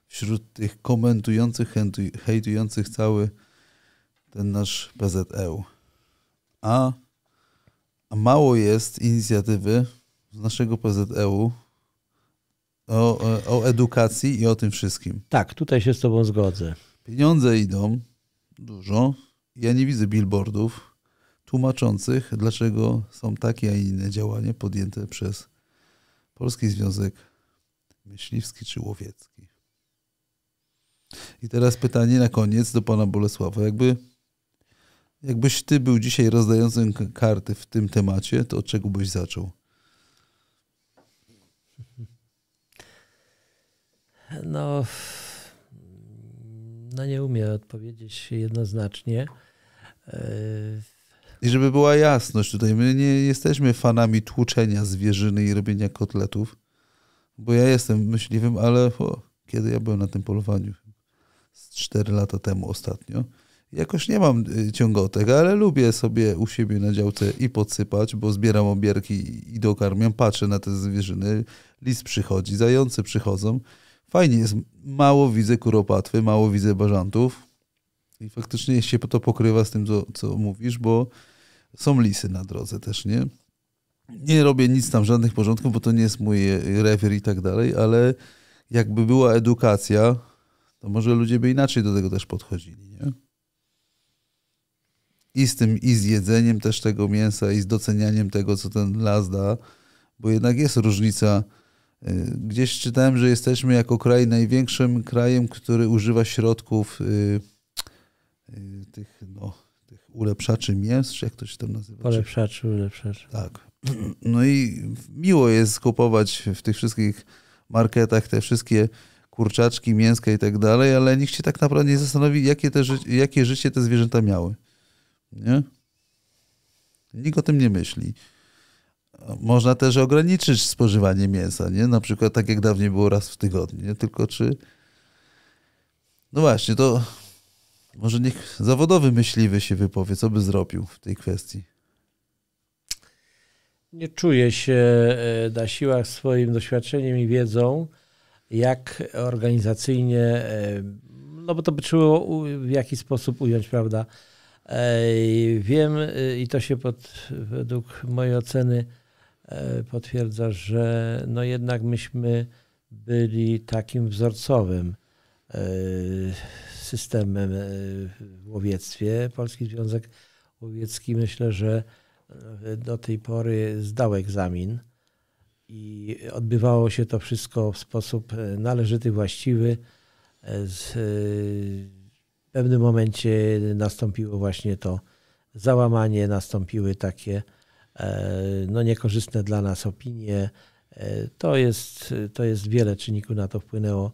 wśród tych komentujących, hejtujących cały ten nasz PZEU. A, a mało jest inicjatywy z naszego PZEU o, o edukacji i o tym wszystkim. Tak, tutaj się z Tobą zgodzę. Pieniądze idą dużo. Ja nie widzę billboardów tłumaczących, dlaczego są takie, a inne działania podjęte przez Polski Związek Myśliwski czy Łowiecki. I teraz pytanie na koniec do pana Bolesława. Jakby Jakbyś ty był dzisiaj rozdającym karty w tym temacie, to od czego byś zaczął? No, no nie umiem odpowiedzieć jednoznacznie. E, I żeby była jasność tutaj, my nie jesteśmy fanami tłuczenia zwierzyny i robienia kotletów, bo ja jestem myśliwym, ale o, kiedy ja byłem na tym polowaniu? Z 4 lata temu ostatnio Jakoś nie mam y, ciągotek, ale lubię sobie u siebie na działce i podsypać, bo zbieram obierki i dokarmiam, patrzę na te zwierzyny, lis przychodzi, zające przychodzą. Fajnie jest, mało widzę kuropatwy, mało widzę bażantów i faktycznie się to pokrywa z tym, co, co mówisz, bo są lisy na drodze też, nie? Nie robię nic tam, żadnych porządków, bo to nie jest mój y, rewir i tak dalej, ale jakby była edukacja, to może ludzie by inaczej do tego też podchodzili, nie? i z tym, i z jedzeniem też tego mięsa, i z docenianiem tego, co ten las da, bo jednak jest różnica. Y, gdzieś czytałem, że jesteśmy jako kraj największym krajem, który używa środków y, y, tych, no, tych ulepszaczy mięs, czy jak to się tam nazywa? Ulepszaczy, ulepszaczy. Tak. No i miło jest kupować w tych wszystkich marketach te wszystkie kurczaczki, mięska i tak dalej, ale nikt się tak naprawdę nie zastanowi, jakie, te, ży jakie życie te zwierzęta miały. Nie? Nikt o tym nie myśli. Można też ograniczyć spożywanie mięsa, nie? Na przykład tak jak dawniej było raz w tygodniu, nie? Tylko czy... No właśnie, to może niech zawodowy myśliwy się wypowie, co by zrobił w tej kwestii. Nie czuję się e, na siłach swoim doświadczeniem i wiedzą, jak organizacyjnie, e, no bo to by trzeba w jakiś sposób ująć, prawda, Wiem y, i to się pod, według mojej oceny e, potwierdza, że no jednak myśmy byli takim wzorcowym e, systemem e, w łowiectwie. Polski Związek Łowiecki myślę, że do tej pory zdał egzamin i odbywało się to wszystko w sposób należyty, właściwy, z w pewnym momencie nastąpiło właśnie to załamanie, nastąpiły takie e, no, niekorzystne dla nas opinie. E, to jest, to jest wiele czynników na to wpłynęło.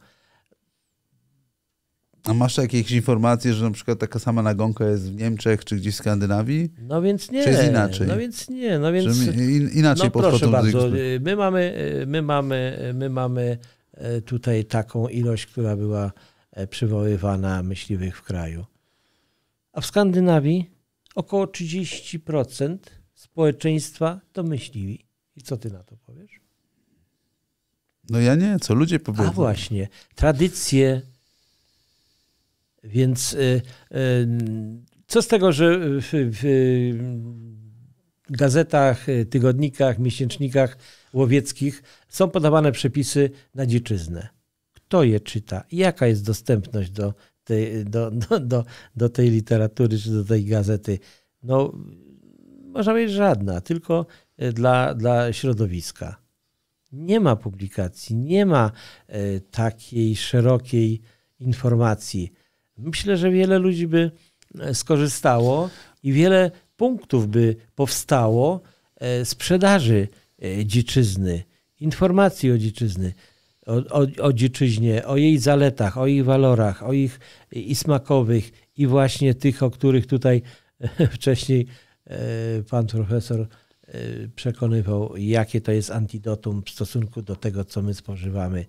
A masz jakieś informacje, że na przykład taka sama nagonka jest w Niemczech czy gdzieś w Skandynawii? No więc nie. Czy jest inaczej? No więc nie, no więc... In, inaczej no proszę bardzo, my mamy, my, mamy, my mamy e, tutaj taką ilość, która była E, przywoływana myśliwych w kraju. A w Skandynawii około 30% społeczeństwa to myśliwi. I co ty na to powiesz? No ja nie, co ludzie powiedzą. A właśnie, tradycje. Więc y, y, co z tego, że w, w gazetach, tygodnikach, miesięcznikach łowieckich są podawane przepisy na dziczyznę? kto je czyta, jaka jest dostępność do tej, do, do, do, do tej literatury czy do tej gazety. No, można powiedzieć żadna, tylko e, dla, dla środowiska. Nie ma publikacji, nie ma e, takiej szerokiej informacji. Myślę, że wiele ludzi by e, skorzystało i wiele punktów by powstało sprzedaży dziczyzny, informacji o dziczyzny o, o, o dziczyźnie, o jej zaletach, o ich walorach, o ich i smakowych, i właśnie tych, o których tutaj e, wcześniej e, pan profesor e, przekonywał, jakie to jest antidotum w stosunku do tego, co my spożywamy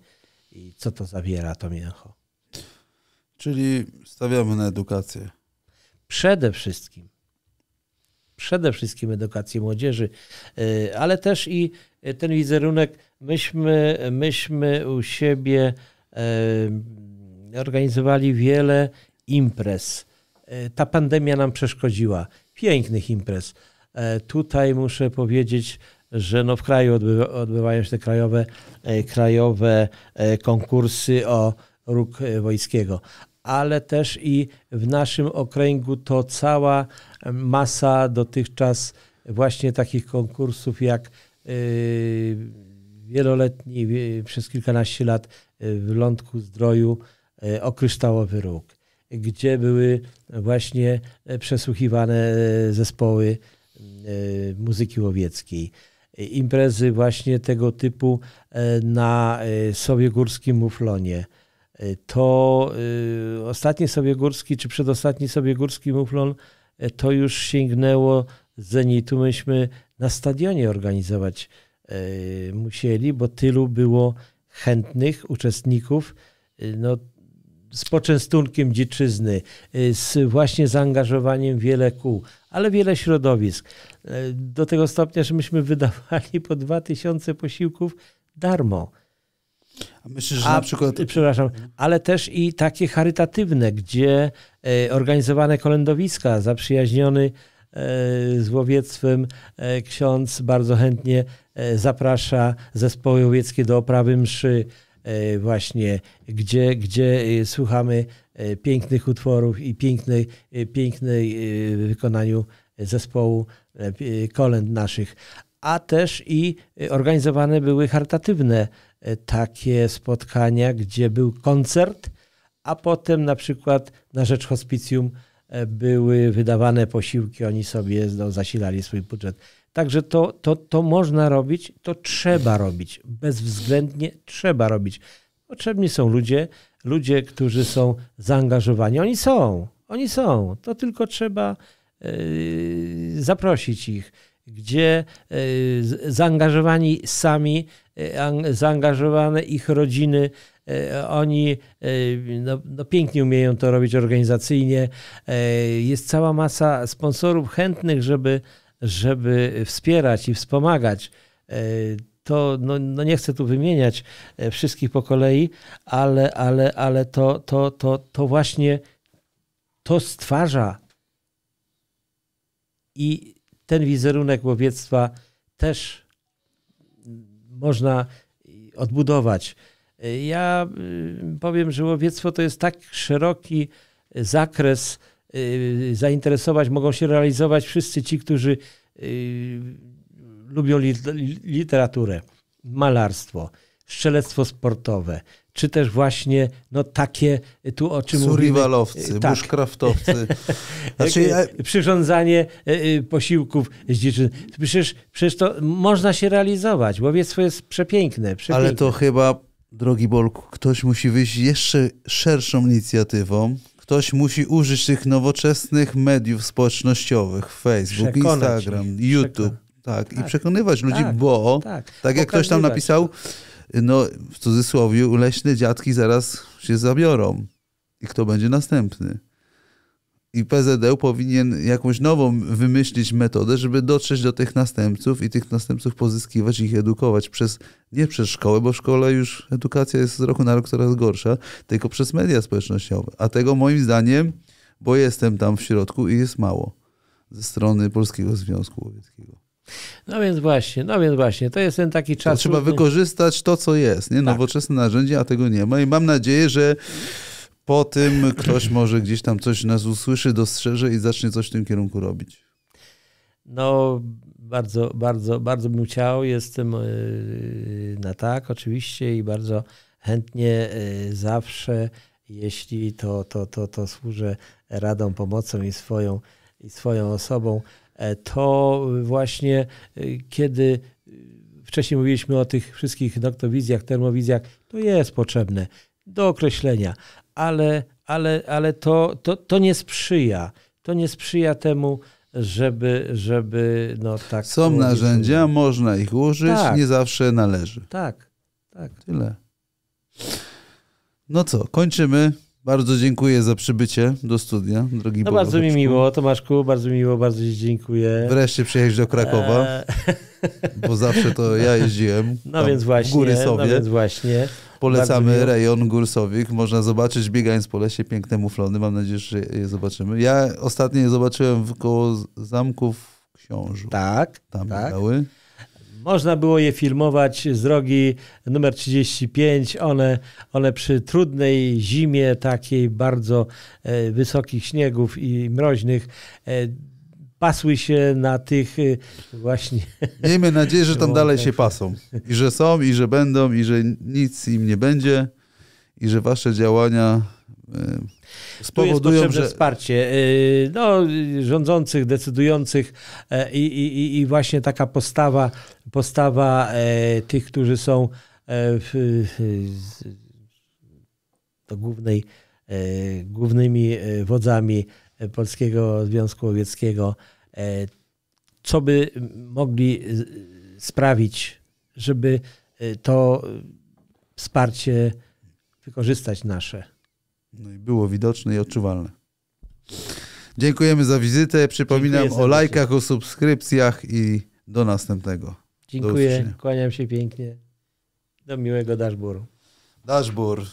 i co to zawiera to mięcho. Czyli stawiamy na edukację. Przede wszystkim. Przede wszystkim edukację młodzieży, ale też i ten wizerunek Myśmy, myśmy u siebie e, organizowali wiele imprez. E, ta pandemia nam przeszkodziła. Pięknych imprez. E, tutaj muszę powiedzieć, że no w kraju odbywa, odbywają się te krajowe, krajowe konkursy o róg wojskiego. Ale też i w naszym okręgu to cała masa dotychczas właśnie takich konkursów jak wieloletni, przez kilkanaście lat e, w Lądku Zdroju e, okryształowy róg, gdzie były właśnie e, przesłuchiwane zespoły muzyki łowieckiej. Imprezy właśnie tego typu na sobiegórskim Muflonie. To ostatni sobiegórski czy przedostatni sobiegórski Muflon, to już sięgnęło zenitu. Myśmy na stadionie organizować E, musieli, bo tylu było chętnych uczestników. E, no, z poczęstunkiem dziczyzny, e, z właśnie zaangażowaniem wiele kół, ale wiele środowisk. Do tego stopnia, że myśmy wydawali po 2000 posiłków darmo. A myślisz, że A, na przykład. Przepraszam, mhm. ale też i takie charytatywne, gdzie organizowane kolędowiska, zaprzyjaźniony z łowiectwem ksiądz bardzo chętnie E, zaprasza zespoły łowieckie do oprawy mszy, e, właśnie, gdzie, gdzie e, słuchamy pięknych utworów i pięknej, pięknej wykonaniu zespołu kolęd naszych. A też i organizowane były charytatywne takie spotkania, gdzie był koncert, a potem na przykład na rzecz hospicjum były wydawane posiłki, oni sobie no, zasilali swój budżet Także to, to, to można robić, to trzeba robić. Bezwzględnie trzeba robić. Potrzebni są ludzie, ludzie, którzy są zaangażowani. Oni są, oni są. To tylko trzeba yy, zaprosić ich, gdzie yy, zaangażowani sami, yy, zaangażowane ich rodziny, yy, oni yy, no, no, pięknie umieją to robić organizacyjnie. Yy, jest cała masa sponsorów chętnych, żeby żeby wspierać i wspomagać. E, to no, no nie chcę tu wymieniać e, wszystkich po kolei, ale, ale, ale to, to, to, to właśnie to stwarza i ten wizerunek łowiectwa też można odbudować. E, ja y, powiem, że łowiectwo to jest tak szeroki zakres Y, zainteresować, mogą się realizować wszyscy ci, którzy y, lubią literaturę, malarstwo, strzelectwo sportowe, czy też właśnie no, takie tu o czym Suriwalowcy, mówimy. Y, tak. bushcraftowcy. Znaczy, Przyrządzanie posiłków z dziczyn. Przecież, przecież to można się realizować. Łowiectwo jest przepiękne, przepiękne. Ale to chyba, drogi Bolku, ktoś musi wyjść jeszcze szerszą inicjatywą, Ktoś musi użyć tych nowoczesnych mediów społecznościowych, Facebook, Przekonać Instagram, ich. YouTube. Tak, tak, i przekonywać tak, ludzi, bo tak, tak jak ktoś tam napisał, no w cudzysłowie, leśne dziadki zaraz się zabiorą. I kto będzie następny? i PZL powinien jakąś nową wymyślić metodę, żeby dotrzeć do tych następców i tych następców pozyskiwać, ich edukować przez, nie przez szkołę, bo w szkole już edukacja jest z roku na rok coraz gorsza, tylko przez media społecznościowe. A tego moim zdaniem, bo jestem tam w środku i jest mało ze strony Polskiego Związku Łowieckiego. No więc właśnie, no więc właśnie, to jest ten taki czas. To trzeba wykorzystać to, co jest, nie? Tak. Nowoczesne narzędzie, a tego nie ma. I mam nadzieję, że po tym ktoś może gdzieś tam coś nas usłyszy, dostrzeże i zacznie coś w tym kierunku robić? No, bardzo, bardzo, bardzo bym chciał. Jestem e, na tak oczywiście i bardzo chętnie e, zawsze, jeśli to, to, to, to służę radą, pomocą i swoją, i swoją osobą, e, to właśnie kiedy wcześniej mówiliśmy o tych wszystkich noktowizjach, termowizjach, to jest potrzebne do określenia, ale, ale, ale to, to, to nie sprzyja. To nie sprzyja temu, żeby, żeby no tak... Są narzędzia, można ich użyć, tak. nie zawsze należy. Tak, tak. Tyle. No co, kończymy. Bardzo dziękuję za przybycie do studia, drogi No Bardzo mi miło, Tomaszku, bardzo mi miło, bardzo Ci dziękuję. Wreszcie przyjechać do Krakowa, eee. bo zawsze to ja jeździłem. No więc właśnie, góry sobie. no więc właśnie. Polecamy rejon Gursowik. Można zobaczyć biegając po lesie piękne muflony. Mam nadzieję, że je zobaczymy. Ja ostatnio je zobaczyłem koło zamków Książu. Tak, Tam tak. Biegały. Można było je filmować z drogi numer 35. One, one przy trudnej zimie, takiej bardzo e, wysokich śniegów i mroźnych, e, pasły się na tych y, właśnie. Miejmy nadzieję, że tam dalej się pasą. I że są, i że będą, i że nic im nie będzie, i że wasze działania spowodują, y, tu jest potrzebne że... wsparcie y, no, rządzących, decydujących e, i, i, i właśnie taka postawa, postawa e, tych, którzy są e, w, do głównej, głównymi wodzami Polskiego Związku Łowieckiego, e, co by mogli e, sprawić, żeby e, to wsparcie wykorzystać nasze. No i było widoczne i odczuwalne. Dziękujemy za wizytę. Przypominam o lajkach, o subskrypcjach i do następnego. Dziękuję, do kłaniam się pięknie. Do miłego daszburu. Daszbur.